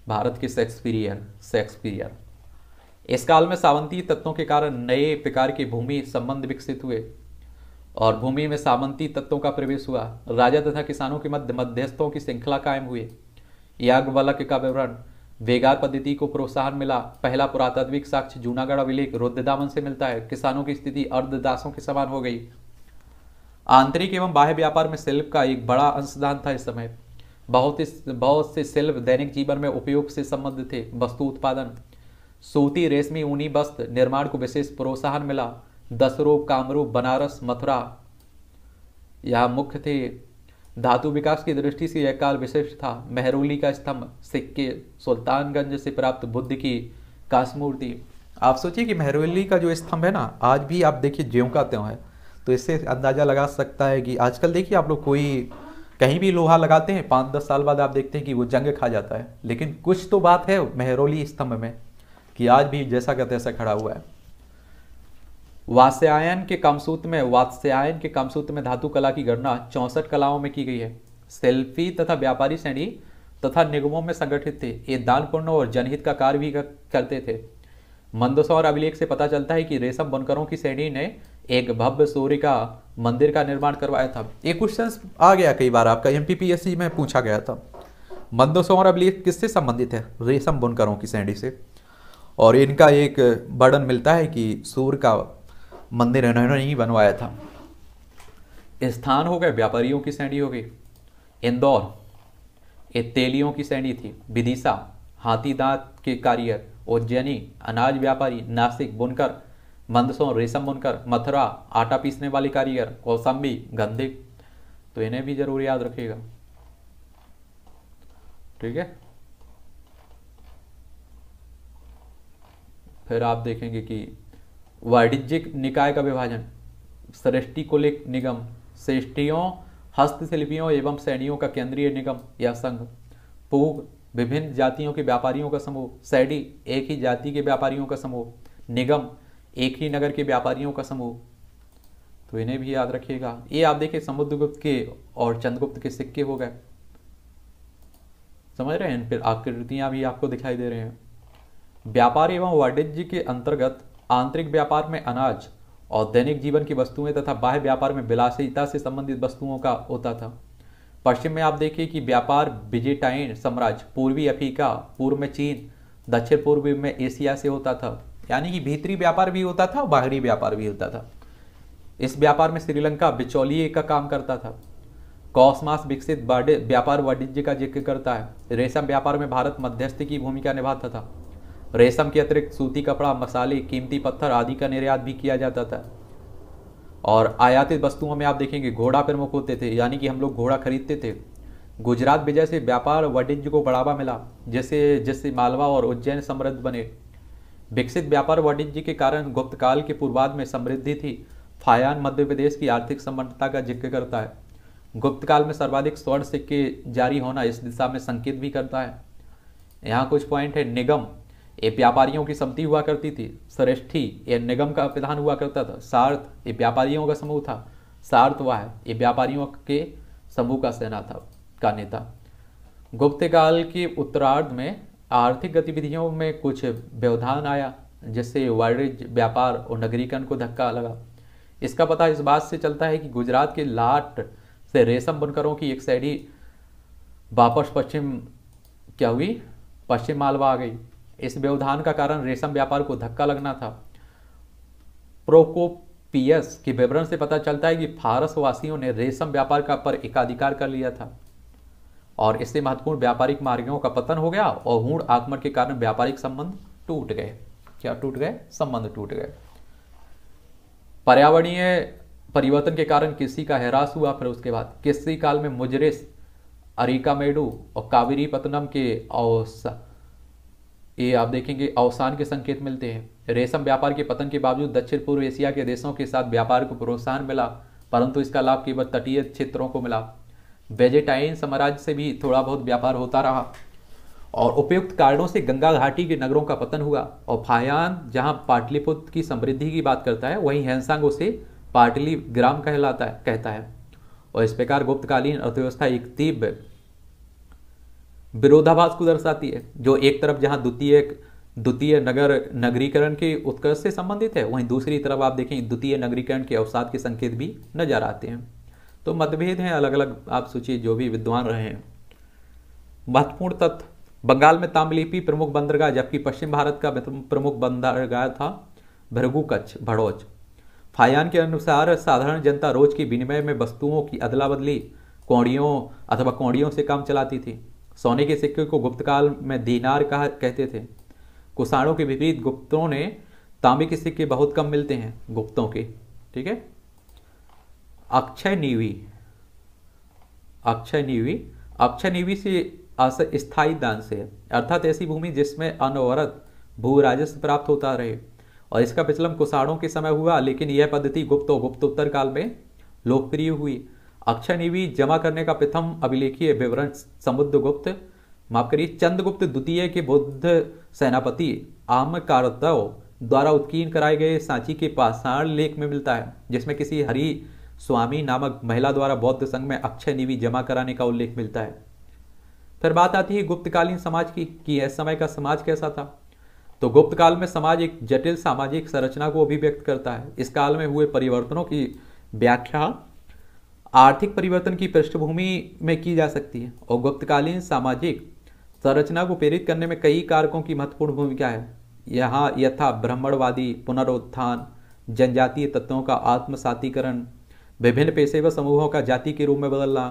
भारत के शेक्सपियर शेक्सपियर इस काल में सावंती तत्वों के कारण नए प्रकार के भूमि संबंध विकसित हुए और भूमि में सावंती तत्वों का प्रवेश हुआ राजा तथा किसानों के मध्य मध्यस्थों की श्रृंखला कायम हुई याग्ञवल्क का विवरण बेगार पद्धति को प्रोत्साहन मिला पहला पुरातात्विक साक्ष्य जूनागढ़ अभिलेख रुद्रदामन से मिलता है किसानों की स्थिति अर्धदासों के समान हो गई आंतरिक एवं बाह्य व्यापार में शिल्प का एक बड़ा अंशदान था इस समय बहुत ही बहुत से शिल्प दैनिक जीवन में उपयोग से संबद्ध थे वस्तु उत्पादन सूती रेशमी ऊनी वस्त्र निर्माण को विशेष प्रोत्साहन मिला दसरूप कामरूप बनारस मथुरा यह मुख्य थे धातु विकास की दृष्टि से यह काल विशिष्ट था मेहरोली का स्तंभ सिक्के सुल्तानगंज से प्राप्त बुद्ध की कासमूर्ति आप सोचिए कि मेहरोली का जो स्तंभ है ना आज भी आप देखिए ज्यों का त्यों है तो इससे अंदाजा लगा सकता है कि आजकल देखिए आप लोग कोई कहीं भी लोहा लगाते हैं पाँच दस साल बाद आप देखते हैं कि वो जंग खा जाता है लेकिन कुछ तो बात है मेहरोली स्तंभ में कि आज भी जैसा का तैसा खड़ा हुआ है वास्यायन के कमसूत्र में वात्स्यायन के कमसूत्र में धातु कला की गणना चौंसठ कलाओं में की गई है सेल्फी तथा व्यापारी श्रेणी तथा निगमों में संगठित थे ये दान पुण्य और जनहित का कार्य भी करते थे मंदसौ और अभिलेख से पता चलता है कि रेशम बुनकरों की श्रेणी ने एक भव्य सूर्य का मंदिर का निर्माण करवाया था ये क्वेश्चन आ गया कई बार आपका एम में पूछा गया था मंदसौ और अभिलेख किससे संबंधित है रेशम बुनकरों की श्रेणी से और इनका एक वर्णन मिलता है कि सूर्य का मंदिर इन्होंने ही बनवाया था स्थान हो गए व्यापारियों की सैंडी हो गई इंदौर ये तेलियों की सैंडी थी विदिशा हाथी दांत के कारीगर उज्जैनी अनाज व्यापारी नासिक बुनकर मंदसौर रेशम बुनकर मथुरा आटा पीसने वाली कारीगर कौसम्बी गंधे तो इन्हें भी जरूर याद रखिएगा ठीक है फिर आप देखेंगे कि वाणिज्यिक निकाय का विभाजन सृष्टिकुलिक निगम श्रेष्ठियों हस्तशिल्पियों एवं सैनियों का केंद्रीय निगम या संघ पूग विभिन्न जातियों के व्यापारियों का समूह सैडी एक ही जाति के व्यापारियों का समूह निगम एक ही नगर के व्यापारियों का समूह तो इन्हें भी याद रखिएगा ये आप देखिए समुद्रगुप्त के और चंद्रगुप्त के सिक्के हो गए समझ रहे हैं फिर आकृतियां भी आपको दिखाई दे रहे हैं व्यापार एवं वाणिज्य के अंतर्गत आंतरिक व्यापार में अनाज और दैनिक जीवन की वस्तुएं तथा बाह्य व्यापार में विलासिता से संबंधित वस्तुओं का होता था पश्चिम में आप देखिए कि व्यापार बिजिटाइन साम्राज्य पूर्वी अफ्रीका पूर्व में चीन दक्षिण पूर्व में एशिया से होता था यानी कि भीतरी व्यापार भी होता था बाहरी व्यापार भी होता था इस व्यापार में श्रीलंका बिचौलिए का काम करता था कॉस्मास विकसित व्यापार वाणिज्य का जिक्र करता है रेशम व्यापार में भारत मध्यस्थ की भूमिका निभाता था रेशम के अतिरिक्त सूती कपड़ा मसाले कीमती पत्थर आदि का निर्यात भी किया जाता था और आयातित वस्तुओं में आप देखेंगे घोड़ा प्रमुख होते थे यानी कि हम लोग घोड़ा खरीदते थे गुजरात विजय से व्यापार वाणिज्य को बढ़ावा मिला जिससे जिससे मालवा और उज्जैन समृद्ध बने विकसित व्यापार वाणिज्य के कारण गुप्त काल के पूर्वाध में समृद्धि थी फायान मध्य प्रदेश की आर्थिक संपन्नता का जिक्र करता है गुप्त काल में सर्वाधिक स्वर्ण सिक्के जारी होना इस दिशा में संकेत भी करता है यहाँ कुछ पॉइंट है निगम ये व्यापारियों की समिति हुआ करती थी श्रेष्ठी ये निगम का प्रधान हुआ करता था सार्थ ये व्यापारियों का समूह था सार्थ वह ये व्यापारियों के समूह का सेना था का नेता गुप्त काल के उत्तरार्ध में आर्थिक गतिविधियों में कुछ व्यवधान आया जिससे वाणिज्य व्यापार और नगरीकरण को धक्का लगा इसका पता इस बात से चलता है कि गुजरात के लाट से रेशम बुनकरों की एक सैडी वापस पश्चिम क्या हुई पश्चिम मालवा आ गई इस व्यवधान का कारण रेशम व्यापार को धक्का लगना था प्रोकोपियस के विवरण से पता चलता है कि फारसवासियों ने रेशम व्यापार का पर एकाधिकार कर लिया था और इससे महत्वपूर्ण व्यापारिक मार्गों का पतन हो गया और हूण आक्रमण के कारण व्यापारिक संबंध टूट गए क्या टूट गए संबंध टूट गए पर्यावरणीय परिवर्तन के कारण किसी का हैरास हुआ फिर उसके बाद किसी काल में मुजरिस अरिकामेडू और कावेरी पतनम के और ये आप देखेंगे अवसान के संकेत मिलते हैं रेशम व्यापार के पतन के बावजूद दक्षिण पूर्व एशिया के देशों के साथ व्यापार को प्रोत्साहन मिला परंतु इसका लाभ केवल तटीय क्षेत्रों को मिला वेजेटाइन साम्राज्य से भी थोड़ा बहुत व्यापार होता रहा और उपयुक्त कारणों से गंगा घाटी के नगरों का पतन हुआ और फायान जहाँ पाटलिपुत्र की समृद्धि की बात करता है वहीं हैंसांग उसे पाटली ग्राम कहलाता है कहता है और इस प्रकार गुप्तकालीन अर्थव्यवस्था एक तीव्र विरोधाभास को दर्शाती है जो एक तरफ जहाँ द्वितीय द्वितीय नगर नगरीकरण के उत्कर्ष से संबंधित है वहीं दूसरी तरफ आप देखें द्वितीय नगरीकरण के अवसाद के संकेत भी नजर आते हैं तो मतभेद हैं अलग अलग आप सोचिए जो भी विद्वान रहे हैं महत्वपूर्ण तथ्य बंगाल में ताम्रलिपि प्रमुख बंदरगाह जबकि पश्चिम भारत का प्रमुख बंदरगाह था भरगु कच्छ भड़ोच फायान के अनुसार साधारण जनता रोज की विनिमय में वस्तुओं की अदला बदली कौड़ियों अथवा कौड़ियों से काम चलाती थी सोने के सिक्के को गुप्त काल में दीनार कहा कहते थे कुषाणों के विपरीत गुप्तों ने तांबे के सिक्के बहुत कम मिलते हैं गुप्तों के ठीक है अक्षय नीवी अक्षय नीवी अक्षय नीवी से स्थायी दान से अर्थात ऐसी भूमि जिसमें अनवरत भू राजस्व प्राप्त होता रहे और इसका पिछलम कुषाणों के समय हुआ लेकिन यह पद्धति गुप्त और गुप्तोत्तर काल में लोकप्रिय हुई अक्षय निवि जमा करने का प्रथम अभिलेखीय विवरण समुद्रगुप्त माफ करिए चंद्रगुप्त द्वितीय के बौद्ध सेनापति आमकारतव द्वारा उत्कीर्ण कराए गए सांची के पाषाण लेख में मिलता है जिसमें किसी हरि स्वामी नामक महिला द्वारा बौद्ध संघ में अक्षय निवि जमा कराने का उल्लेख मिलता है फिर बात आती है गुप्तकालीन समाज की कि इस समय का समाज कैसा था तो गुप्त काल में समाज एक जटिल सामाजिक संरचना को अभिव्यक्त करता है इस काल में हुए परिवर्तनों की व्याख्या आर्थिक परिवर्तन की पृष्ठभूमि में की जा सकती है और गुप्तकालीन सामाजिक संरचना को प्रेरित करने में कई कारकों की महत्वपूर्ण भूमिका है यहाँ यथा ब्राह्मणवादी पुनरुत्थान जनजातीय तत्वों का आत्मसातीकरण विभिन्न पेशेवर समूहों का जाति के रूप में बदलना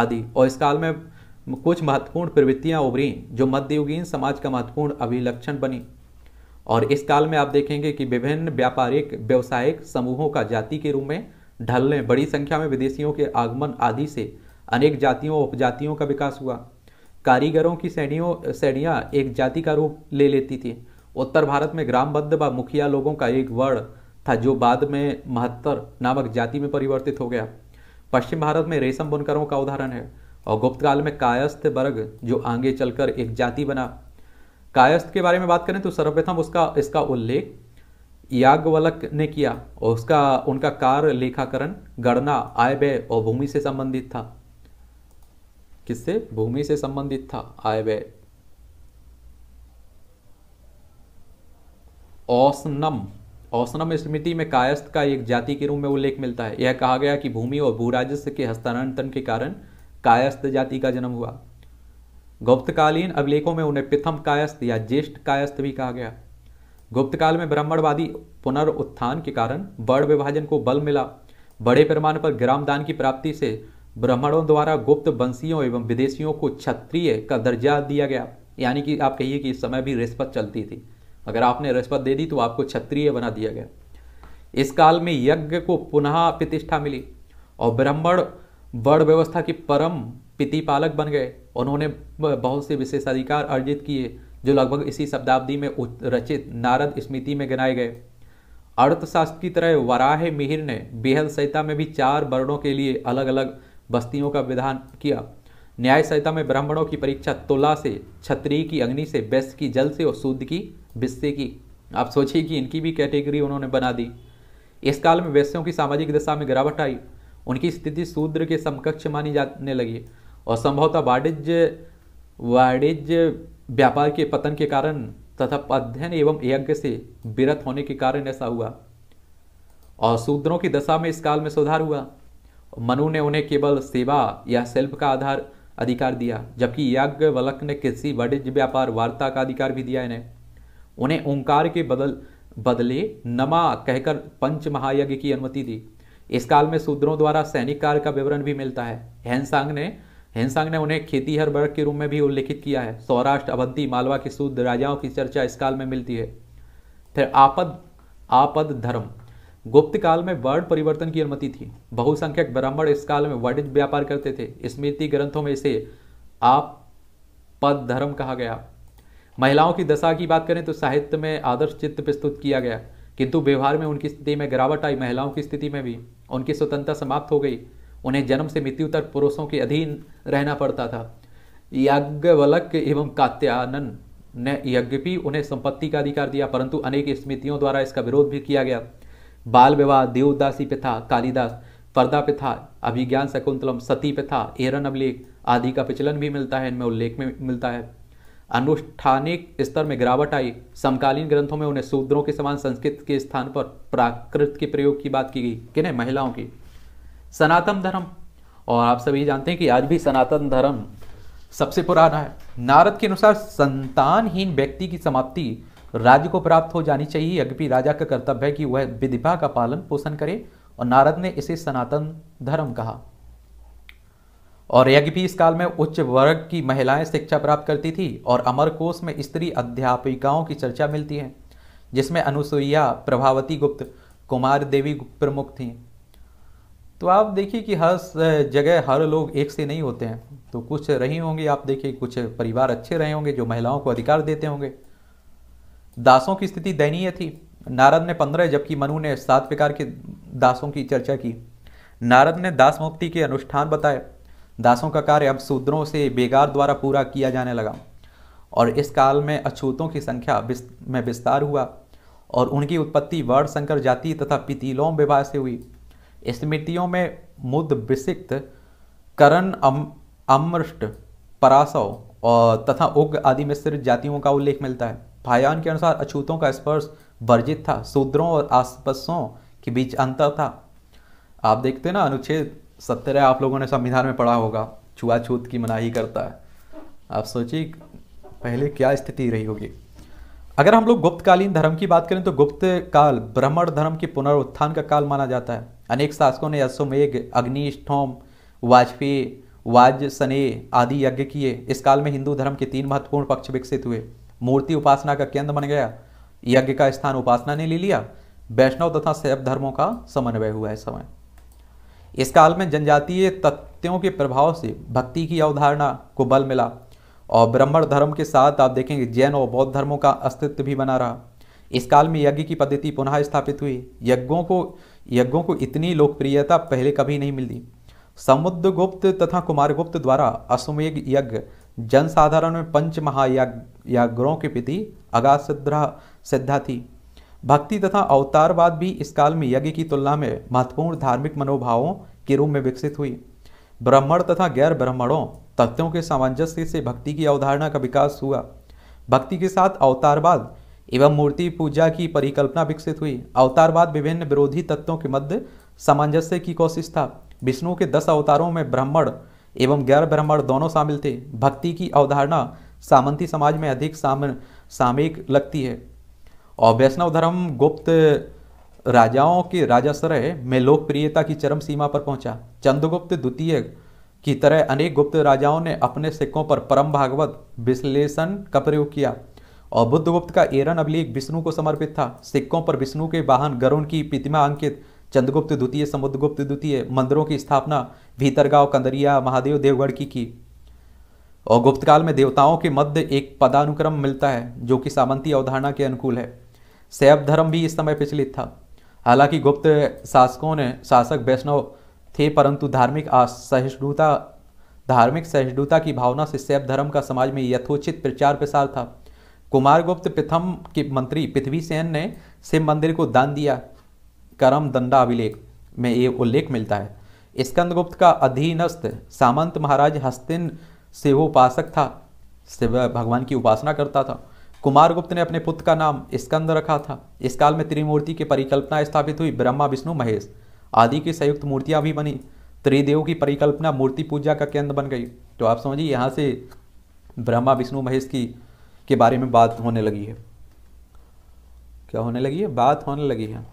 आदि और इस काल में कुछ महत्वपूर्ण प्रवृत्तियाँ उभरी जो मध्ययुगीन समाज का महत्वपूर्ण अभिलक्षण बनी और इस काल में आप देखेंगे कि विभिन्न व्यापारिक व्यावसायिक समूहों का जाति के रूप में ढलने बड़ी संख्या में विदेशियों के आगमन आदि से अनेक जातियों उपजातियों का विकास हुआ कारीगरों की श्रेणियों श्रेणियाँ एक जाति का रूप ले लेती थी उत्तर भारत में ग्रामबद्ध व मुखिया लोगों का एक वर्ण था जो बाद में महत्तर नामक जाति में परिवर्तित हो गया पश्चिम भारत में रेशम बुनकरों का उदाहरण है और गुप्त काल में कायस्थ वर्ग जो आगे चलकर एक जाति बना कायस्थ के बारे में बात करें तो सर्वप्रथम उसका इसका उल्लेख याज्ञवलक ने किया और उसका उनका कार्य लेखाकरण गणना आय व्यय और भूमि से संबंधित था किससे भूमि से संबंधित था आय व्यय औसनम औसनम स्मृति में कायस्थ का एक जाति के रूप में उल्लेख मिलता है यह कहा गया कि भूमि और भूराजस्व के हस्तांतरण के कारण कायस्थ जाति का जन्म हुआ गुप्तकालीन अभिलेखों में उन्हें प्रथम कायस्थ या ज्येष्ठ कायस्थ भी कहा गया गुप्तकाल में ब्राह्मणवादी पुनरुत्थान के कारण बड़ विभाजन को बल मिला बड़े पैमाने पर ग्रामदान की प्राप्ति से ब्राह्मणों द्वारा गुप्त वंशियों एवं विदेशियों को क्षत्रिय का दर्जा दिया गया यानी कि आप कहिए कि इस समय भी रिश्वत चलती थी अगर आपने रिश्वत दे दी तो आपको क्षत्रिय बना दिया गया इस काल में यज्ञ को पुनः प्रतिष्ठा मिली और ब्राह्मण वर्ण व्यवस्था की परम पितिपालक बन गए उन्होंने बहुत से विशेषाधिकार अर्जित किए जो लगभग इसी शब्दाब्दी में रचित नारद स्मृति में गिनाए गए अर्थशास्त्र की तरह वराह मिहिर ने बेहद संहिता में भी चार वर्णों के लिए अलग अलग बस्तियों का विधान किया न्याय संहिता में ब्राह्मणों की परीक्षा तुला से छत्री की अग्नि से वैश्य की जल से और शूद्र की विस्से की आप सोचिए कि इनकी भी कैटेगरी उन्होंने बना दी इस काल में वैश्यों की सामाजिक दशा में गिरावट आई उनकी स्थिति शूद्र के समकक्ष मानी जाने लगी और संभवतः वाणिज्य वाणिज्य व्यापार के पतन के कारण तथा अध्ययन एवं यज्ञ से विरत होने के कारण ऐसा हुआ और शूद्रों की दशा में इस काल में सुधार हुआ मनु ने उन्हें केवल सेवा या शिल्प का आधार अधिकार दिया जबकि यज्ञ वलक ने कृषि वाणिज्य व्यापार वार्ता का अधिकार भी दिया इन्हें उन्हें ओंकार के बदल बदले नमा कहकर पंच महायज्ञ की अनुमति दी इस काल में शूद्रों द्वारा सैनिक कार्य का विवरण भी मिलता है हेनसांग ने हेनसांग ने उन्हें खेतीहर वर्ग के रूप में भी उल्लेखित किया है सौराष्ट्र अवंती मालवा के सूद राजाओं की चर्चा इस काल में मिलती है फिर आपद आपद धर्म गुप्त काल में वर्ण परिवर्तन की अनुमति थी बहुसंख्यक ब्राह्मण इस काल में वाणिज्य व्यापार करते थे स्मृति ग्रंथों में इसे आप पद धर्म कहा गया महिलाओं की दशा की बात करें तो साहित्य में आदर्श चित्र प्रस्तुत किया गया किंतु व्यवहार में उनकी स्थिति में गिरावट आई महिलाओं की स्थिति में भी उनकी स्वतंत्रता समाप्त हो गई उन्हें जन्म से मृत्यु तक पुरुषों के अधीन रहना पड़ता था याज्ञवलक एवं कात्यानन ने यज्ञपि उन्हें संपत्ति का अधिकार दिया परंतु अनेक स्मृतियों द्वारा इसका विरोध भी किया गया बाल विवाह देवदासी प्रथा कालिदास पर्दा प्रथा अभिज्ञान शकुंतलम सती प्रथा एरन अभिलेख आदि का प्रचलन भी मिलता है इनमें उल्लेख में मिलता है अनुष्ठानिक स्तर में गिरावट आई समकालीन ग्रंथों में उन्हें शूद्रों के समान संस्कृत के स्थान पर प्राकृत के प्रयोग की बात की गई किन्हें महिलाओं की सनातन धर्म और आप सभी जानते हैं कि आज भी सनातन धर्म सबसे पुराना है नारद के अनुसार संतानहीन व्यक्ति की समाप्ति राज्य को प्राप्त हो जानी चाहिए यद्यपि राजा का कर्तव्य है कि वह विधिभा का पालन पोषण करे और नारद ने इसे सनातन धर्म कहा और यद्यपि इस काल में उच्च वर्ग की महिलाएं शिक्षा प्राप्त करती थी और अमरकोश में स्त्री अध्यापिकाओं की चर्चा मिलती है जिसमें अनुसुईया प्रभावती गुप्त कुमार देवी गुप्त प्रमुख थीं तो आप देखिए कि हर जगह हर लोग एक से नहीं होते हैं तो कुछ रही होंगे आप देखिए कुछ परिवार अच्छे रहे होंगे जो महिलाओं को अधिकार देते होंगे दासों की स्थिति दयनीय थी नारद ने पंद्रह जबकि मनु ने सात प्रकार के दासों की चर्चा की नारद ने दास मुक्ति के अनुष्ठान बताए दासों का कार्य अब शूद्रों से बेगार द्वारा पूरा किया जाने लगा और इस काल में अछूतों की संख्या में विस्तार हुआ और उनकी उत्पत्ति वर्ण संकर जाति तथा पितिलोम विवाह से हुई स्मृतियों में विषिक्त करण अम अमृष्ट परासव और तथा उग आदि मिश्र जातियों का उल्लेख मिलता है भायान के अनुसार अछूतों का स्पर्श वर्जित था शूद्रों और आसपसों के बीच अंतर था आप देखते हैं ना अनुच्छेद सत्रह आप लोगों ने संविधान में पढ़ा होगा छुआछूत की मनाही करता है आप सोचिए पहले क्या स्थिति रही होगी अगर हम लोग गुप्तकालीन धर्म की बात करें तो गुप्त काल ब्राह्मण धर्म के पुनरुत्थान का काल माना जाता है अनेक शासकों ने अश्वमेघ अग्निष्ठोम वाजपेयी वाज सने आदि यज्ञ किए इस काल में हिंदू धर्म के तीन महत्वपूर्ण पक्ष विकसित हुए मूर्ति उपासना का केंद्र बन गया यज्ञ का स्थान उपासना ने ले लिया वैष्णव तथा शैव धर्मों का समन्वय हुआ है समय इस काल में जनजातीय तथ्यों के प्रभाव से भक्ति की अवधारणा को बल मिला और ब्राह्मण धर्म के साथ आप देखेंगे जैन और बौद्ध धर्मों का अस्तित्व भी बना रहा इस काल में यज्ञ की पद्धति पुनः स्थापित हुई यज्ञों को यज्ञों को इतनी लोकप्रियता पहले कभी नहीं मिली समुद्रगुप्त तथा कुमारगुप्त द्वारा अश्वमेघ यज्ञ जनसाधारण में पंच महायाग्रों के प्रति अगाध सिद्धा सिद्धा थी भक्ति तथा अवतारवाद भी इस काल में यज्ञ की तुलना में महत्वपूर्ण धार्मिक मनोभावों के रूप में विकसित हुई ब्राह्मण तथा गैर ब्राह्मणों तथ्यों के सामंजस्य से भक्ति की अवधारणा का विकास हुआ भक्ति के साथ अवतारवाद एवं मूर्ति पूजा की परिकल्पना विकसित हुई अवतारवाद विभिन्न विरोधी तत्वों के मध्य सामंजस्य की कोशिश था विष्णु के दस अवतारों में ब्राह्मण एवं गैर ब्राह्मण दोनों शामिल थे भक्ति की अवधारणा सामंती समाज में अधिक साम सामयिक लगती है और वैष्णव धर्म गुप्त राजाओं के राजाश्रय में लोकप्रियता की चरम सीमा पर पहुंचा चंद्रगुप्त द्वितीय की तरह अनेक गुप्त राजाओं ने अपने सिक्कों पर परम भागवत विश्लेषण का प्रयोग किया और बुद्धगुप्त का एरन अभिलेख विष्णु को समर्पित था सिक्कों पर विष्णु के वाहन गरुण की प्रतिमा अंकित चंद्रगुप्त द्वितीय समुद्रगुप्त द्वितीय मंदिरों की स्थापना भीतरगांव कंदरिया महादेव देवगढ़ की की और गुप्त काल में देवताओं के मध्य एक पदानुक्रम मिलता है जो कि सामंती अवधारणा के अनुकूल है शैव धर्म भी इस समय प्रचलित था हालांकि गुप्त शासकों ने शासक वैष्णव थे परंतु धार्मिक असहिष्णुता धार्मिक सहिष्णुता की भावना से शैव धर्म का समाज में यथोचित प्रचार प्रसार था कुमारगुप्त प्रथम के मंत्री पृथ्वी सेन ने शिव मंदिर को दान दिया करम दंडा अभिलेख में ये उल्लेख मिलता है स्कंदगुप्त का अधीनस्थ सामंत महाराज हस्तिन शिवोपासक था शिव भगवान की उपासना करता था कुमारगुप्त ने अपने पुत्र का नाम स्कंद रखा था इस काल में त्रिमूर्ति की परिकल्पना स्थापित हुई ब्रह्मा विष्णु महेश आदि की संयुक्त मूर्तियाँ भी बनी त्रिदेव की परिकल्पना मूर्ति पूजा का केंद्र बन गई तो आप समझिए यहाँ से ब्रह्मा विष्णु महेश की के बारे में बात होने लगी है क्या होने लगी है बात होने लगी है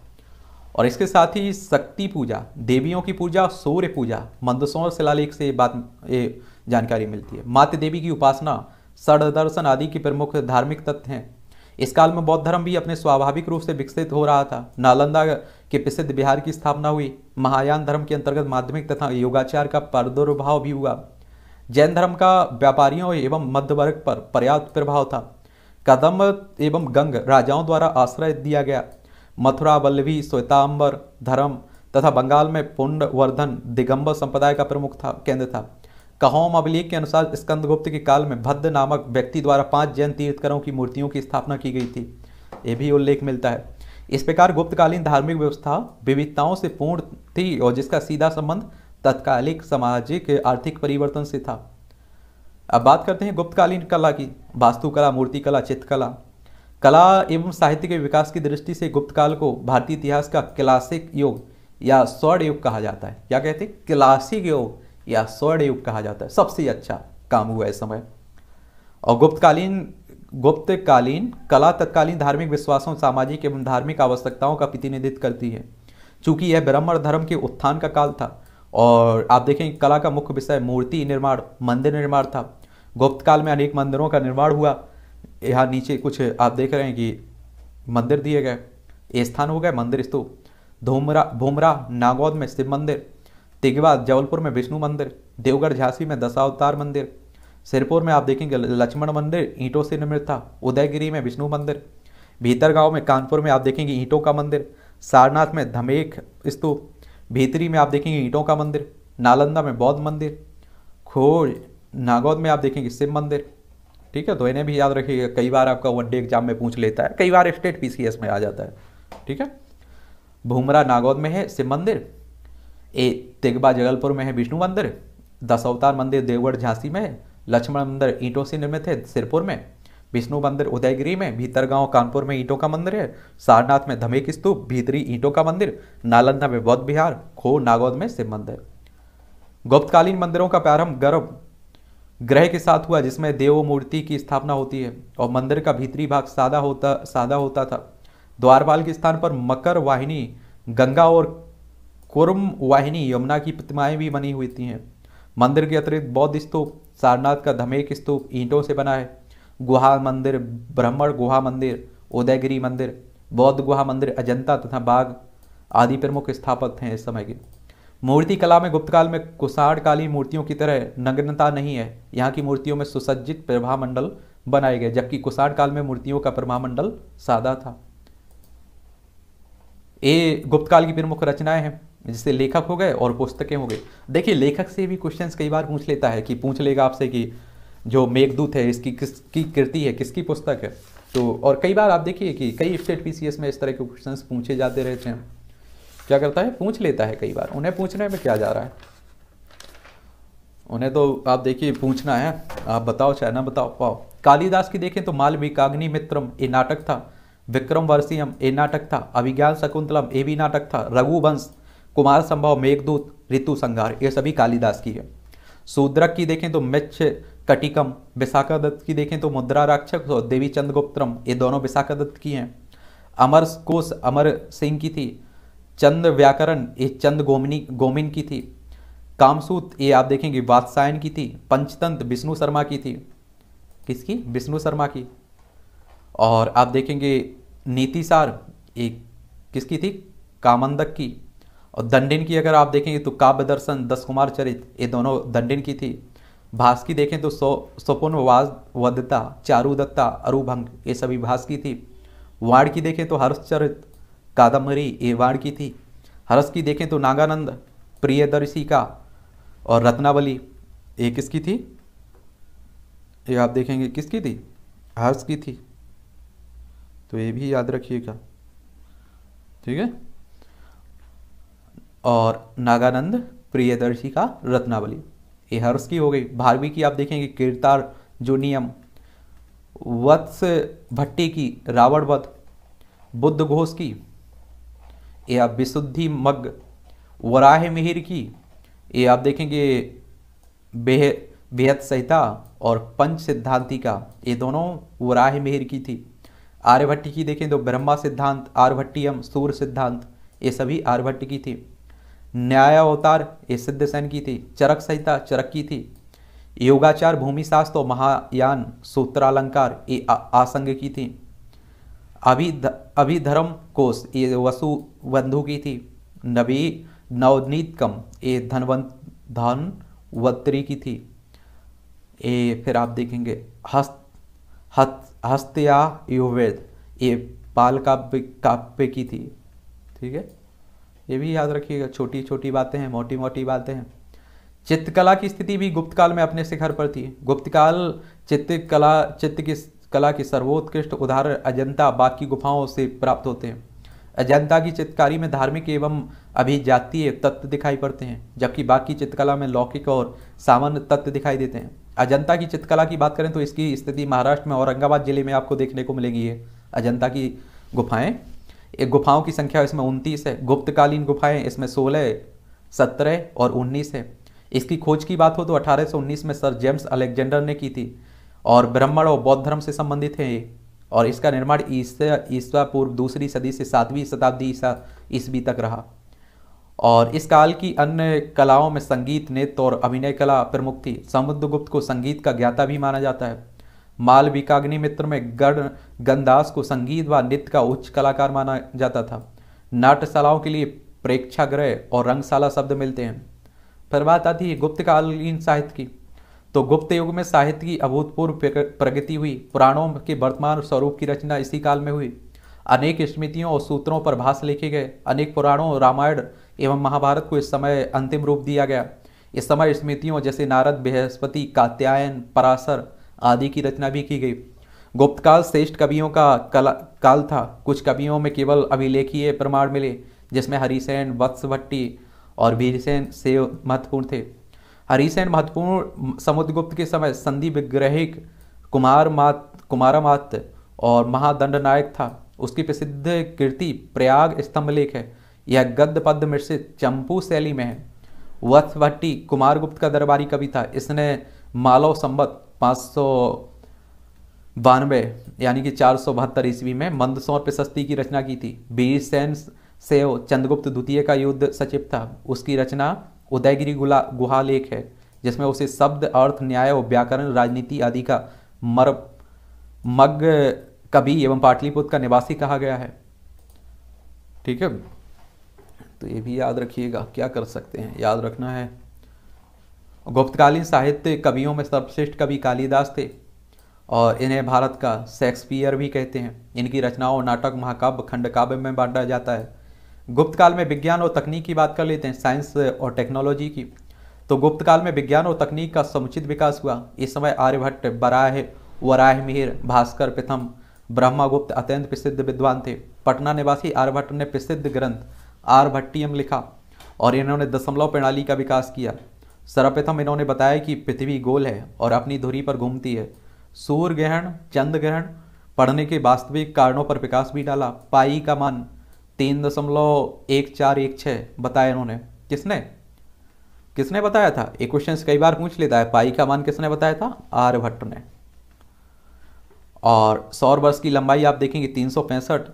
और इसके साथ ही शक्ति पूजा देवियों की पूजा और सूर्य पूजा मंदसौर शिलालेख से ये बात ये जानकारी मिलती है मात देवी की उपासना सड़ दर्शन आदि के प्रमुख धार्मिक तत्व हैं इस काल में बौद्ध धर्म भी अपने स्वाभाविक रूप से विकसित हो रहा था नालंदा के प्रसिद्ध बिहार की स्थापना हुई महायान धर्म के अंतर्गत माध्यमिक तथा योगाचार का प्रदुर्भाव भी हुआ जैन धर्म का व्यापारियों एवं मध्य वर्ग पर पर्याप्त प्रभाव था कदम एवं गंग राजाओं द्वारा आश्रय दिया गया मथुरा बल्लवी श्वेताम्बर धर्म तथा बंगाल में वर्धन दिगंबर संप्रदाय का प्रमुख था केंद्र था कहोम अभिलेख के अनुसार स्कंदगुप्त के काल में भद्र नामक व्यक्ति द्वारा पांच जैन तीर्थकरों की मूर्तियों की स्थापना की गई थी ये भी उल्लेख मिलता है इस प्रकार गुप्तकालीन धार्मिक व्यवस्था विविधताओं से पूर्ण थी और जिसका सीधा संबंध तत्कालिक सामाजिक आर्थिक परिवर्तन से था अब बात करते हैं गुप्तकालीन कला की वास्तुकला मूर्तिकला चित्रकला कला एवं साहित्य के विकास की दृष्टि से गुप्तकाल को भारतीय इतिहास का क्लासिक युग या स्वर्ण युग कहा जाता है क्या कहते हैं क्लासिक युग या स्वर्ण युग कहा जाता है सबसे अच्छा काम हुआ इस समय और गुप्तकालीन गुप्तकालीन कला तत्कालीन धार्मिक विश्वासों सामाजिक एवं धार्मिक आवश्यकताओं का प्रतिनिधित्व करती है चूंकि यह ब्रह्म और धर्म के उत्थान का काल था और आप देखें कला का मुख्य विषय मूर्ति निर्माण मंदिर निर्माण था गुप्त काल में अनेक मंदिरों का निर्माण हुआ यहाँ नीचे कुछ आप देख रहे हैं कि मंदिर दिए गए स्थान हो गए मंदिर स्तूप धूमरा भूमरा नागौद में शिव मंदिर तिगवा जबलपुर में विष्णु मंदिर देवगढ़ झांसी में दशावतार मंदिर सिरपुर में आप देखेंगे लक्ष्मण मंदिर ईंटों से निर्मित था उदयगिरी में विष्णु मंदिर भीतरगांव में कानपुर में आप देखेंगे ईंटों का मंदिर सारनाथ में धमेख स्तूप भेतरी में आप देखेंगे ईंटों का मंदिर नालंदा में बौद्ध मंदिर खोज नागौद में आप देखेंगे शिव मंदिर ठीक है तो इन्हें भी याद रखिएगा कई बार आपका वन डे एग्जाम में पूछ लेता है कई बार स्टेट पी में आ जाता है ठीक है भूमरा नागौद में है शिव मंदिर ए तेगबा जगलपुर में है विष्णु मंदिर दस अवतार मंदिर देवगढ़ झांसी में है लक्ष्मण मंदिर ईंटों से निर्मित है सिरपुर में विष्णु मंदिर उदयगिरी में भीतरगांव कानपुर में ईंटों का मंदिर है सारनाथ में धमेक स्तूप भीतरी ईंटों का मंदिर नालंदा में बौद्ध बिहार खो नागौद में शिव मंदिर गुप्तकालीन मंदिरों का प्रारंभ गर्भ ग्रह के साथ हुआ जिसमें देव मूर्ति की स्थापना होती है और मंदिर का भीतरी भाग सादा होता सादा होता था द्वारपाल के स्थान पर मकर वाहिनी गंगा और कुरम वाहिनी यमुना की प्रतिमाएं भी बनी हुई थी हैं मंदिर के अतिरिक्त बौद्ध स्तूप सारनाथ का धमेक स्तूप ईंटों से बना है गुहा मंदिर ब्राह्मण गुहा मंदिर उदयगिरी मंदिर बौद्ध गुहा मंदिर अजंता तथा बाघ आदि प्रमुख स्थापक हैं इस समय के मूर्ति कला में गुप्तकाल में कुषाण काली मूर्तियों की तरह नग्नता नहीं है यहाँ की मूर्तियों में सुसज्जित प्रभा मंडल बनाए गए जबकि कुषाण काल में मूर्तियों का प्रभा मंडल सादा था ये गुप्तकाल की प्रमुख रचनाएं हैं जिससे लेखक हो गए और पुस्तकें हो गई देखिए लेखक से भी क्वेश्चंस कई बार पूछ लेता है कि पूछ लेगा आपसे कि जो मेघदूत है इसकी किसकी कृति है किसकी पुस्तक है तो और कई बार आप देखिए कि कई स्टेट पीसीएस में इस तरह के क्वेश्चन पूछे जाते रहते हैं क्या करता है पूछ लेता है कई बार उन्हें पूछने में क्या जा रहा है उन्हें तो आप देखिए पूछना है आप बताओ चाहे ना बताओ पाओ कालिदास की देखें तो मालविकाग्नि मित्रम ये नाटक था विक्रम वर्षीयम ये नाटक था अभिज्ञान शकुंतलम ये भी नाटक था रघुवंश कुमार संभव मेघदूत ऋतु संघार ये सभी कालिदास की है शूद्रक की देखें तो मिच्छ कटिकम विशाखा दत्त की देखें तो मुद्रा राक्षस और देवी चंद्रगुप्तरम ये दोनों विशाखा दत्त की हैं अमर कोश अमर सिंह की थी चंद व्याकरण ये चंद गोमिनी गोमिन की थी कामसूत ये आप देखेंगे वात्सायन की थी पंचतंत्र विष्णु शर्मा की थी किसकी विष्णु शर्मा की और आप देखेंगे नीतिसार ये किसकी थी कामंदक की और दंडिन की अगर आप देखेंगे तो काव्य दर्शन दस कुमार चरित ये दोनों दंडिन की थी भास्की देखें तो सो सपुन वदता चारुदत्ता अरुभंग ये सभी भास्की थी वाण की देखें तो हर्षचरित कादम्बरी ये वाण की थी हर्ष की देखें तो नागानंद प्रियदर्शी का और रत्नावली ये किसकी थी ये आप देखेंगे किसकी थी हर्ष की थी तो ये भी याद रखिएगा ठीक है और नागानंद प्रियदर्शी का रत्नावली ये हर्ष की हो गई भारवी की आप देखेंगे जो नियम वत्स भट्टी की रावण वध बुद्ध घोष की ये आप विशुद्धि मग वराह मिहिर की ये आप देखेंगे बेह बेहद संहिता और पंच सिद्धांति का ये दोनों वराह मिहिर की थी आर्यभट्टी की देखें तो ब्रह्मा सिद्धांत एम सूर्य सिद्धांत ये सभी आर्यभट्ट की थी न्यायावतार ये सिद्ध सेन की थी चरक संहिता चरक की थी योगाचार भूमिशास्त्र महायान सूत्रालंकार ये आसंग की थी अभी अभिधर्म कोष ये वसु बंधु की थी नवी नवनीतकम ये धनवंत धनवत्री की थी ये फिर आप देखेंगे हस्त हस्त हस्तया ये पाल काव्य काव्य की थी ठीक है ये भी याद रखिएगा छोटी छोटी बातें हैं मोटी मोटी बातें हैं चित्रकला की स्थिति भी गुप्त काल में अपने शिखर पर थी गुप्तकाल चित्रकला चित्त की कला के सर्वोत्कृष्ट उदाहरण अजंता बाकी गुफाओं से प्राप्त होते हैं अजंता की चित्रकारी में धार्मिक एवं अभिजातीय तत्व दिखाई पड़ते हैं जबकि बाकी चित्रकला में लौकिक और सामान्य तत्व दिखाई देते हैं अजंता की चित्रकला की बात करें तो इसकी स्थिति महाराष्ट्र में औरंगाबाद जिले में आपको देखने को मिलेगी है अजंता की गुफाएं एक गुफाओं की संख्या इसमें उनतीस है गुप्तकालीन गुफाएं इसमें सोलह सत्रह और उन्नीस है इसकी खोज की बात हो तो अठारह में सर जेम्स अलेक्जेंडर ने की थी और ब्राह्मण और बौद्ध धर्म से संबंधित है ये और इसका निर्माण ईसा ईसा पूर्व दूसरी सदी से सातवीं शताब्दी ईसा ईस्वी तक रहा और इस काल की अन्य कलाओं में संगीत नृत्य और अभिनय कला प्रमुख थी समुद्रगुप्त को संगीत का ज्ञाता भी माना जाता है मालविकाग्नि मित्र में गण गंदास को संगीत व नृत्य का उच्च कलाकार माना जाता था नाट्यशालाओं के लिए प्रेक्षागृह और रंगशाला शब्द मिलते हैं फिर बात आती है गुप्तकालीन साहित्य की तो गुप्त युग में साहित्य की अभूतपूर्व प्रगति हुई पुराणों के वर्तमान स्वरूप की रचना इसी काल में हुई अनेक स्मृतियों और सूत्रों पर भाष लिखे गए अनेक पुराणों रामायण एवं महाभारत को इस समय अंतिम रूप दिया गया इस समय स्मृतियों जैसे नारद बृहस्पति कात्यायन पराशर आदि की रचना भी की गई गुप्तकाल श्रेष्ठ कवियों का कला काल था कुछ कवियों में केवल अभिलेखीय प्रमाण मिले जिसमें हरिसेन वत्स भट्टी और भीरसेन से महत्वपूर्ण थे हरिसेन महत्वपूर्ण समुद्रगुप्त के समय संधि विग्रहिक कुमार मात कुमारामात और महादंड नायक था उसकी प्रसिद्ध कीर्ति प्रयाग स्तंभ लेख है यह गद्य पद्य मिश्रित चंपू शैली में है वत्स भट्टी कुमारगुप्त का दरबारी कवि था इसने मालव संबत्त पाँच सौ बानवे यानी कि चार सौ बहत्तर ईस्वी में मंदसौर प्रशस्ति की रचना की थी बीरसेन सेव चंद्रगुप्त द्वितीय का युद्ध सचिव था उसकी रचना उदयगिरी गुला गुहा लेख है जिसमें उसे शब्द अर्थ न्याय और व्याकरण राजनीति आदि का मर मग कवि एवं पाटलिपुत्र का निवासी कहा गया है ठीक है तो ये भी याद रखिएगा क्या कर सकते हैं याद रखना है गुप्तकालीन साहित्य कवियों में सर्वश्रेष्ठ कवि कालिदास थे और इन्हें भारत का शेक्सपियर भी कहते हैं इनकी रचनाओं नाटक महाकाव्य खंडकाव्य में बांटा जाता है गुप्त काल में विज्ञान और तकनीक की बात कर लेते हैं साइंस और टेक्नोलॉजी की तो गुप्त काल में विज्ञान और तकनीक का समुचित विकास हुआ इस समय आर्यभट्ट बराह वराह मिहिर भास्कर प्रथम ब्रह्मागुप्त अत्यंत प्रसिद्ध विद्वान थे पटना निवासी आर्यभट्ट ने प्रसिद्ध ग्रंथ आर्यभट्टियम लिखा और इन्होंने दशमलव प्रणाली का विकास किया सर्वप्रथम इन्होंने बताया कि पृथ्वी गोल है और अपनी धुरी पर घूमती है सूर्य ग्रहण चंद्र ग्रहण पढ़ने के वास्तविक कारणों पर विकास भी डाला पाई का मान तीन दशमलव एक चार एक छः बताया इन्होंने किसने किसने बताया था एक क्वेश्चन कई बार पूछ लेता है पाई का मान किसने बताया था आर्यभट्ट ने और सौर वर्ष की लंबाई आप देखेंगे तीन सौ पैंसठ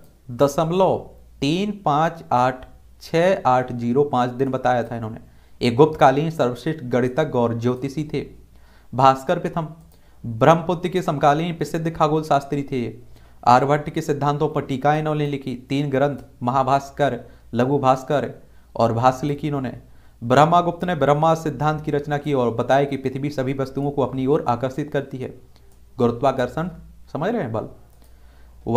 दशमलव तीन पाँच आठ छः आठ जीरो पाँच दिन बताया था इन्होंने ये गुप्तकालीन सर्वश्रेष्ठ गणितज्ञ और ज्योतिषी थे भास्कर प्रथम ब्रह्मपुत्र के समकालीन प्रसिद्ध खगोल शास्त्री थे आर्यभट्ट के सिद्धांतों पर टीकाएं इन्होंने लिखी तीन ग्रंथ महाभास्कर लघु भास्कर और भाष्य लिखी इन्होंने ब्रह्मागुप्त ने ब्रह्मा सिद्धांत की रचना की और बताया कि पृथ्वी सभी वस्तुओं को अपनी ओर आकर्षित करती है गुरुत्वाकर्षण समझ रहे हैं बल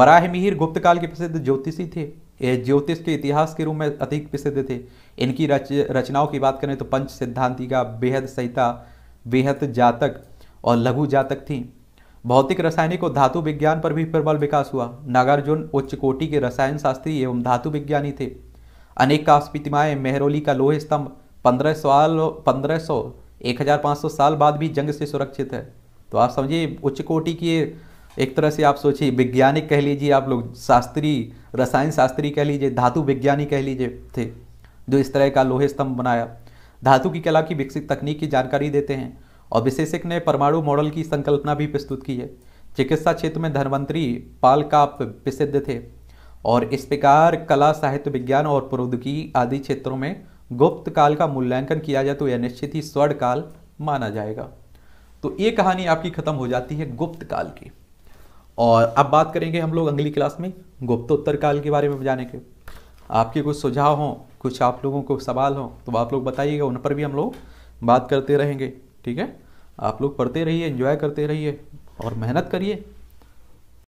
वराह मिहिर गुप्तकाल के प्रसिद्ध ज्योतिषी थे ये ज्योतिष के इतिहास के रूप में अधिक प्रसिद्ध थे इनकी रच रचनाओं की बात करें तो पंच सिद्धांतिका बेहद संहिता बेहद जातक और लघु जातक थी भौतिक रासायनिक और धातु विज्ञान पर भी प्रबल विकास हुआ नागार्जुन उच्च कोटि के रसायन शास्त्री एवं धातु विज्ञानी थे अनेक काश प्रतिमाएँ मेहरोली का लोह स्तंभ पंद्रह साल पंद्रह सौ एक हज़ार पाँच सौ साल बाद भी जंग से सुरक्षित है तो आप समझिए उच्च कोटि की एक तरह से आप सोचिए वैज्ञानिक कह लीजिए आप लोग शास्त्री रसायन शास्त्री कह लीजिए धातु विज्ञानी कह लीजिए थे जो इस तरह का लोहे स्तंभ बनाया धातु की कला की विकसित तकनीक की जानकारी देते हैं और विशेषज्ञ ने परमाणु मॉडल की संकल्पना भी प्रस्तुत की है चिकित्सा क्षेत्र में धनवंतरी पाल का प्रसिद्ध थे और इस प्रकार कला साहित्य विज्ञान और प्रौद्योगिकी आदि क्षेत्रों में गुप्त काल का मूल्यांकन किया जाए तो यह निश्चित ही स्वर्ण काल माना जाएगा तो ये कहानी आपकी खत्म हो जाती है गुप्त काल की और अब बात करेंगे हम लोग अगली क्लास में गुप्तोत्तर काल के बारे में जाने के आपके कुछ सुझाव हों कुछ आप लोगों को सवाल हों तो आप लोग बताइएगा उन पर भी हम लोग बात करते रहेंगे ठीक है आप लोग पढ़ते रहिए इन्जॉय करते रहिए और मेहनत करिए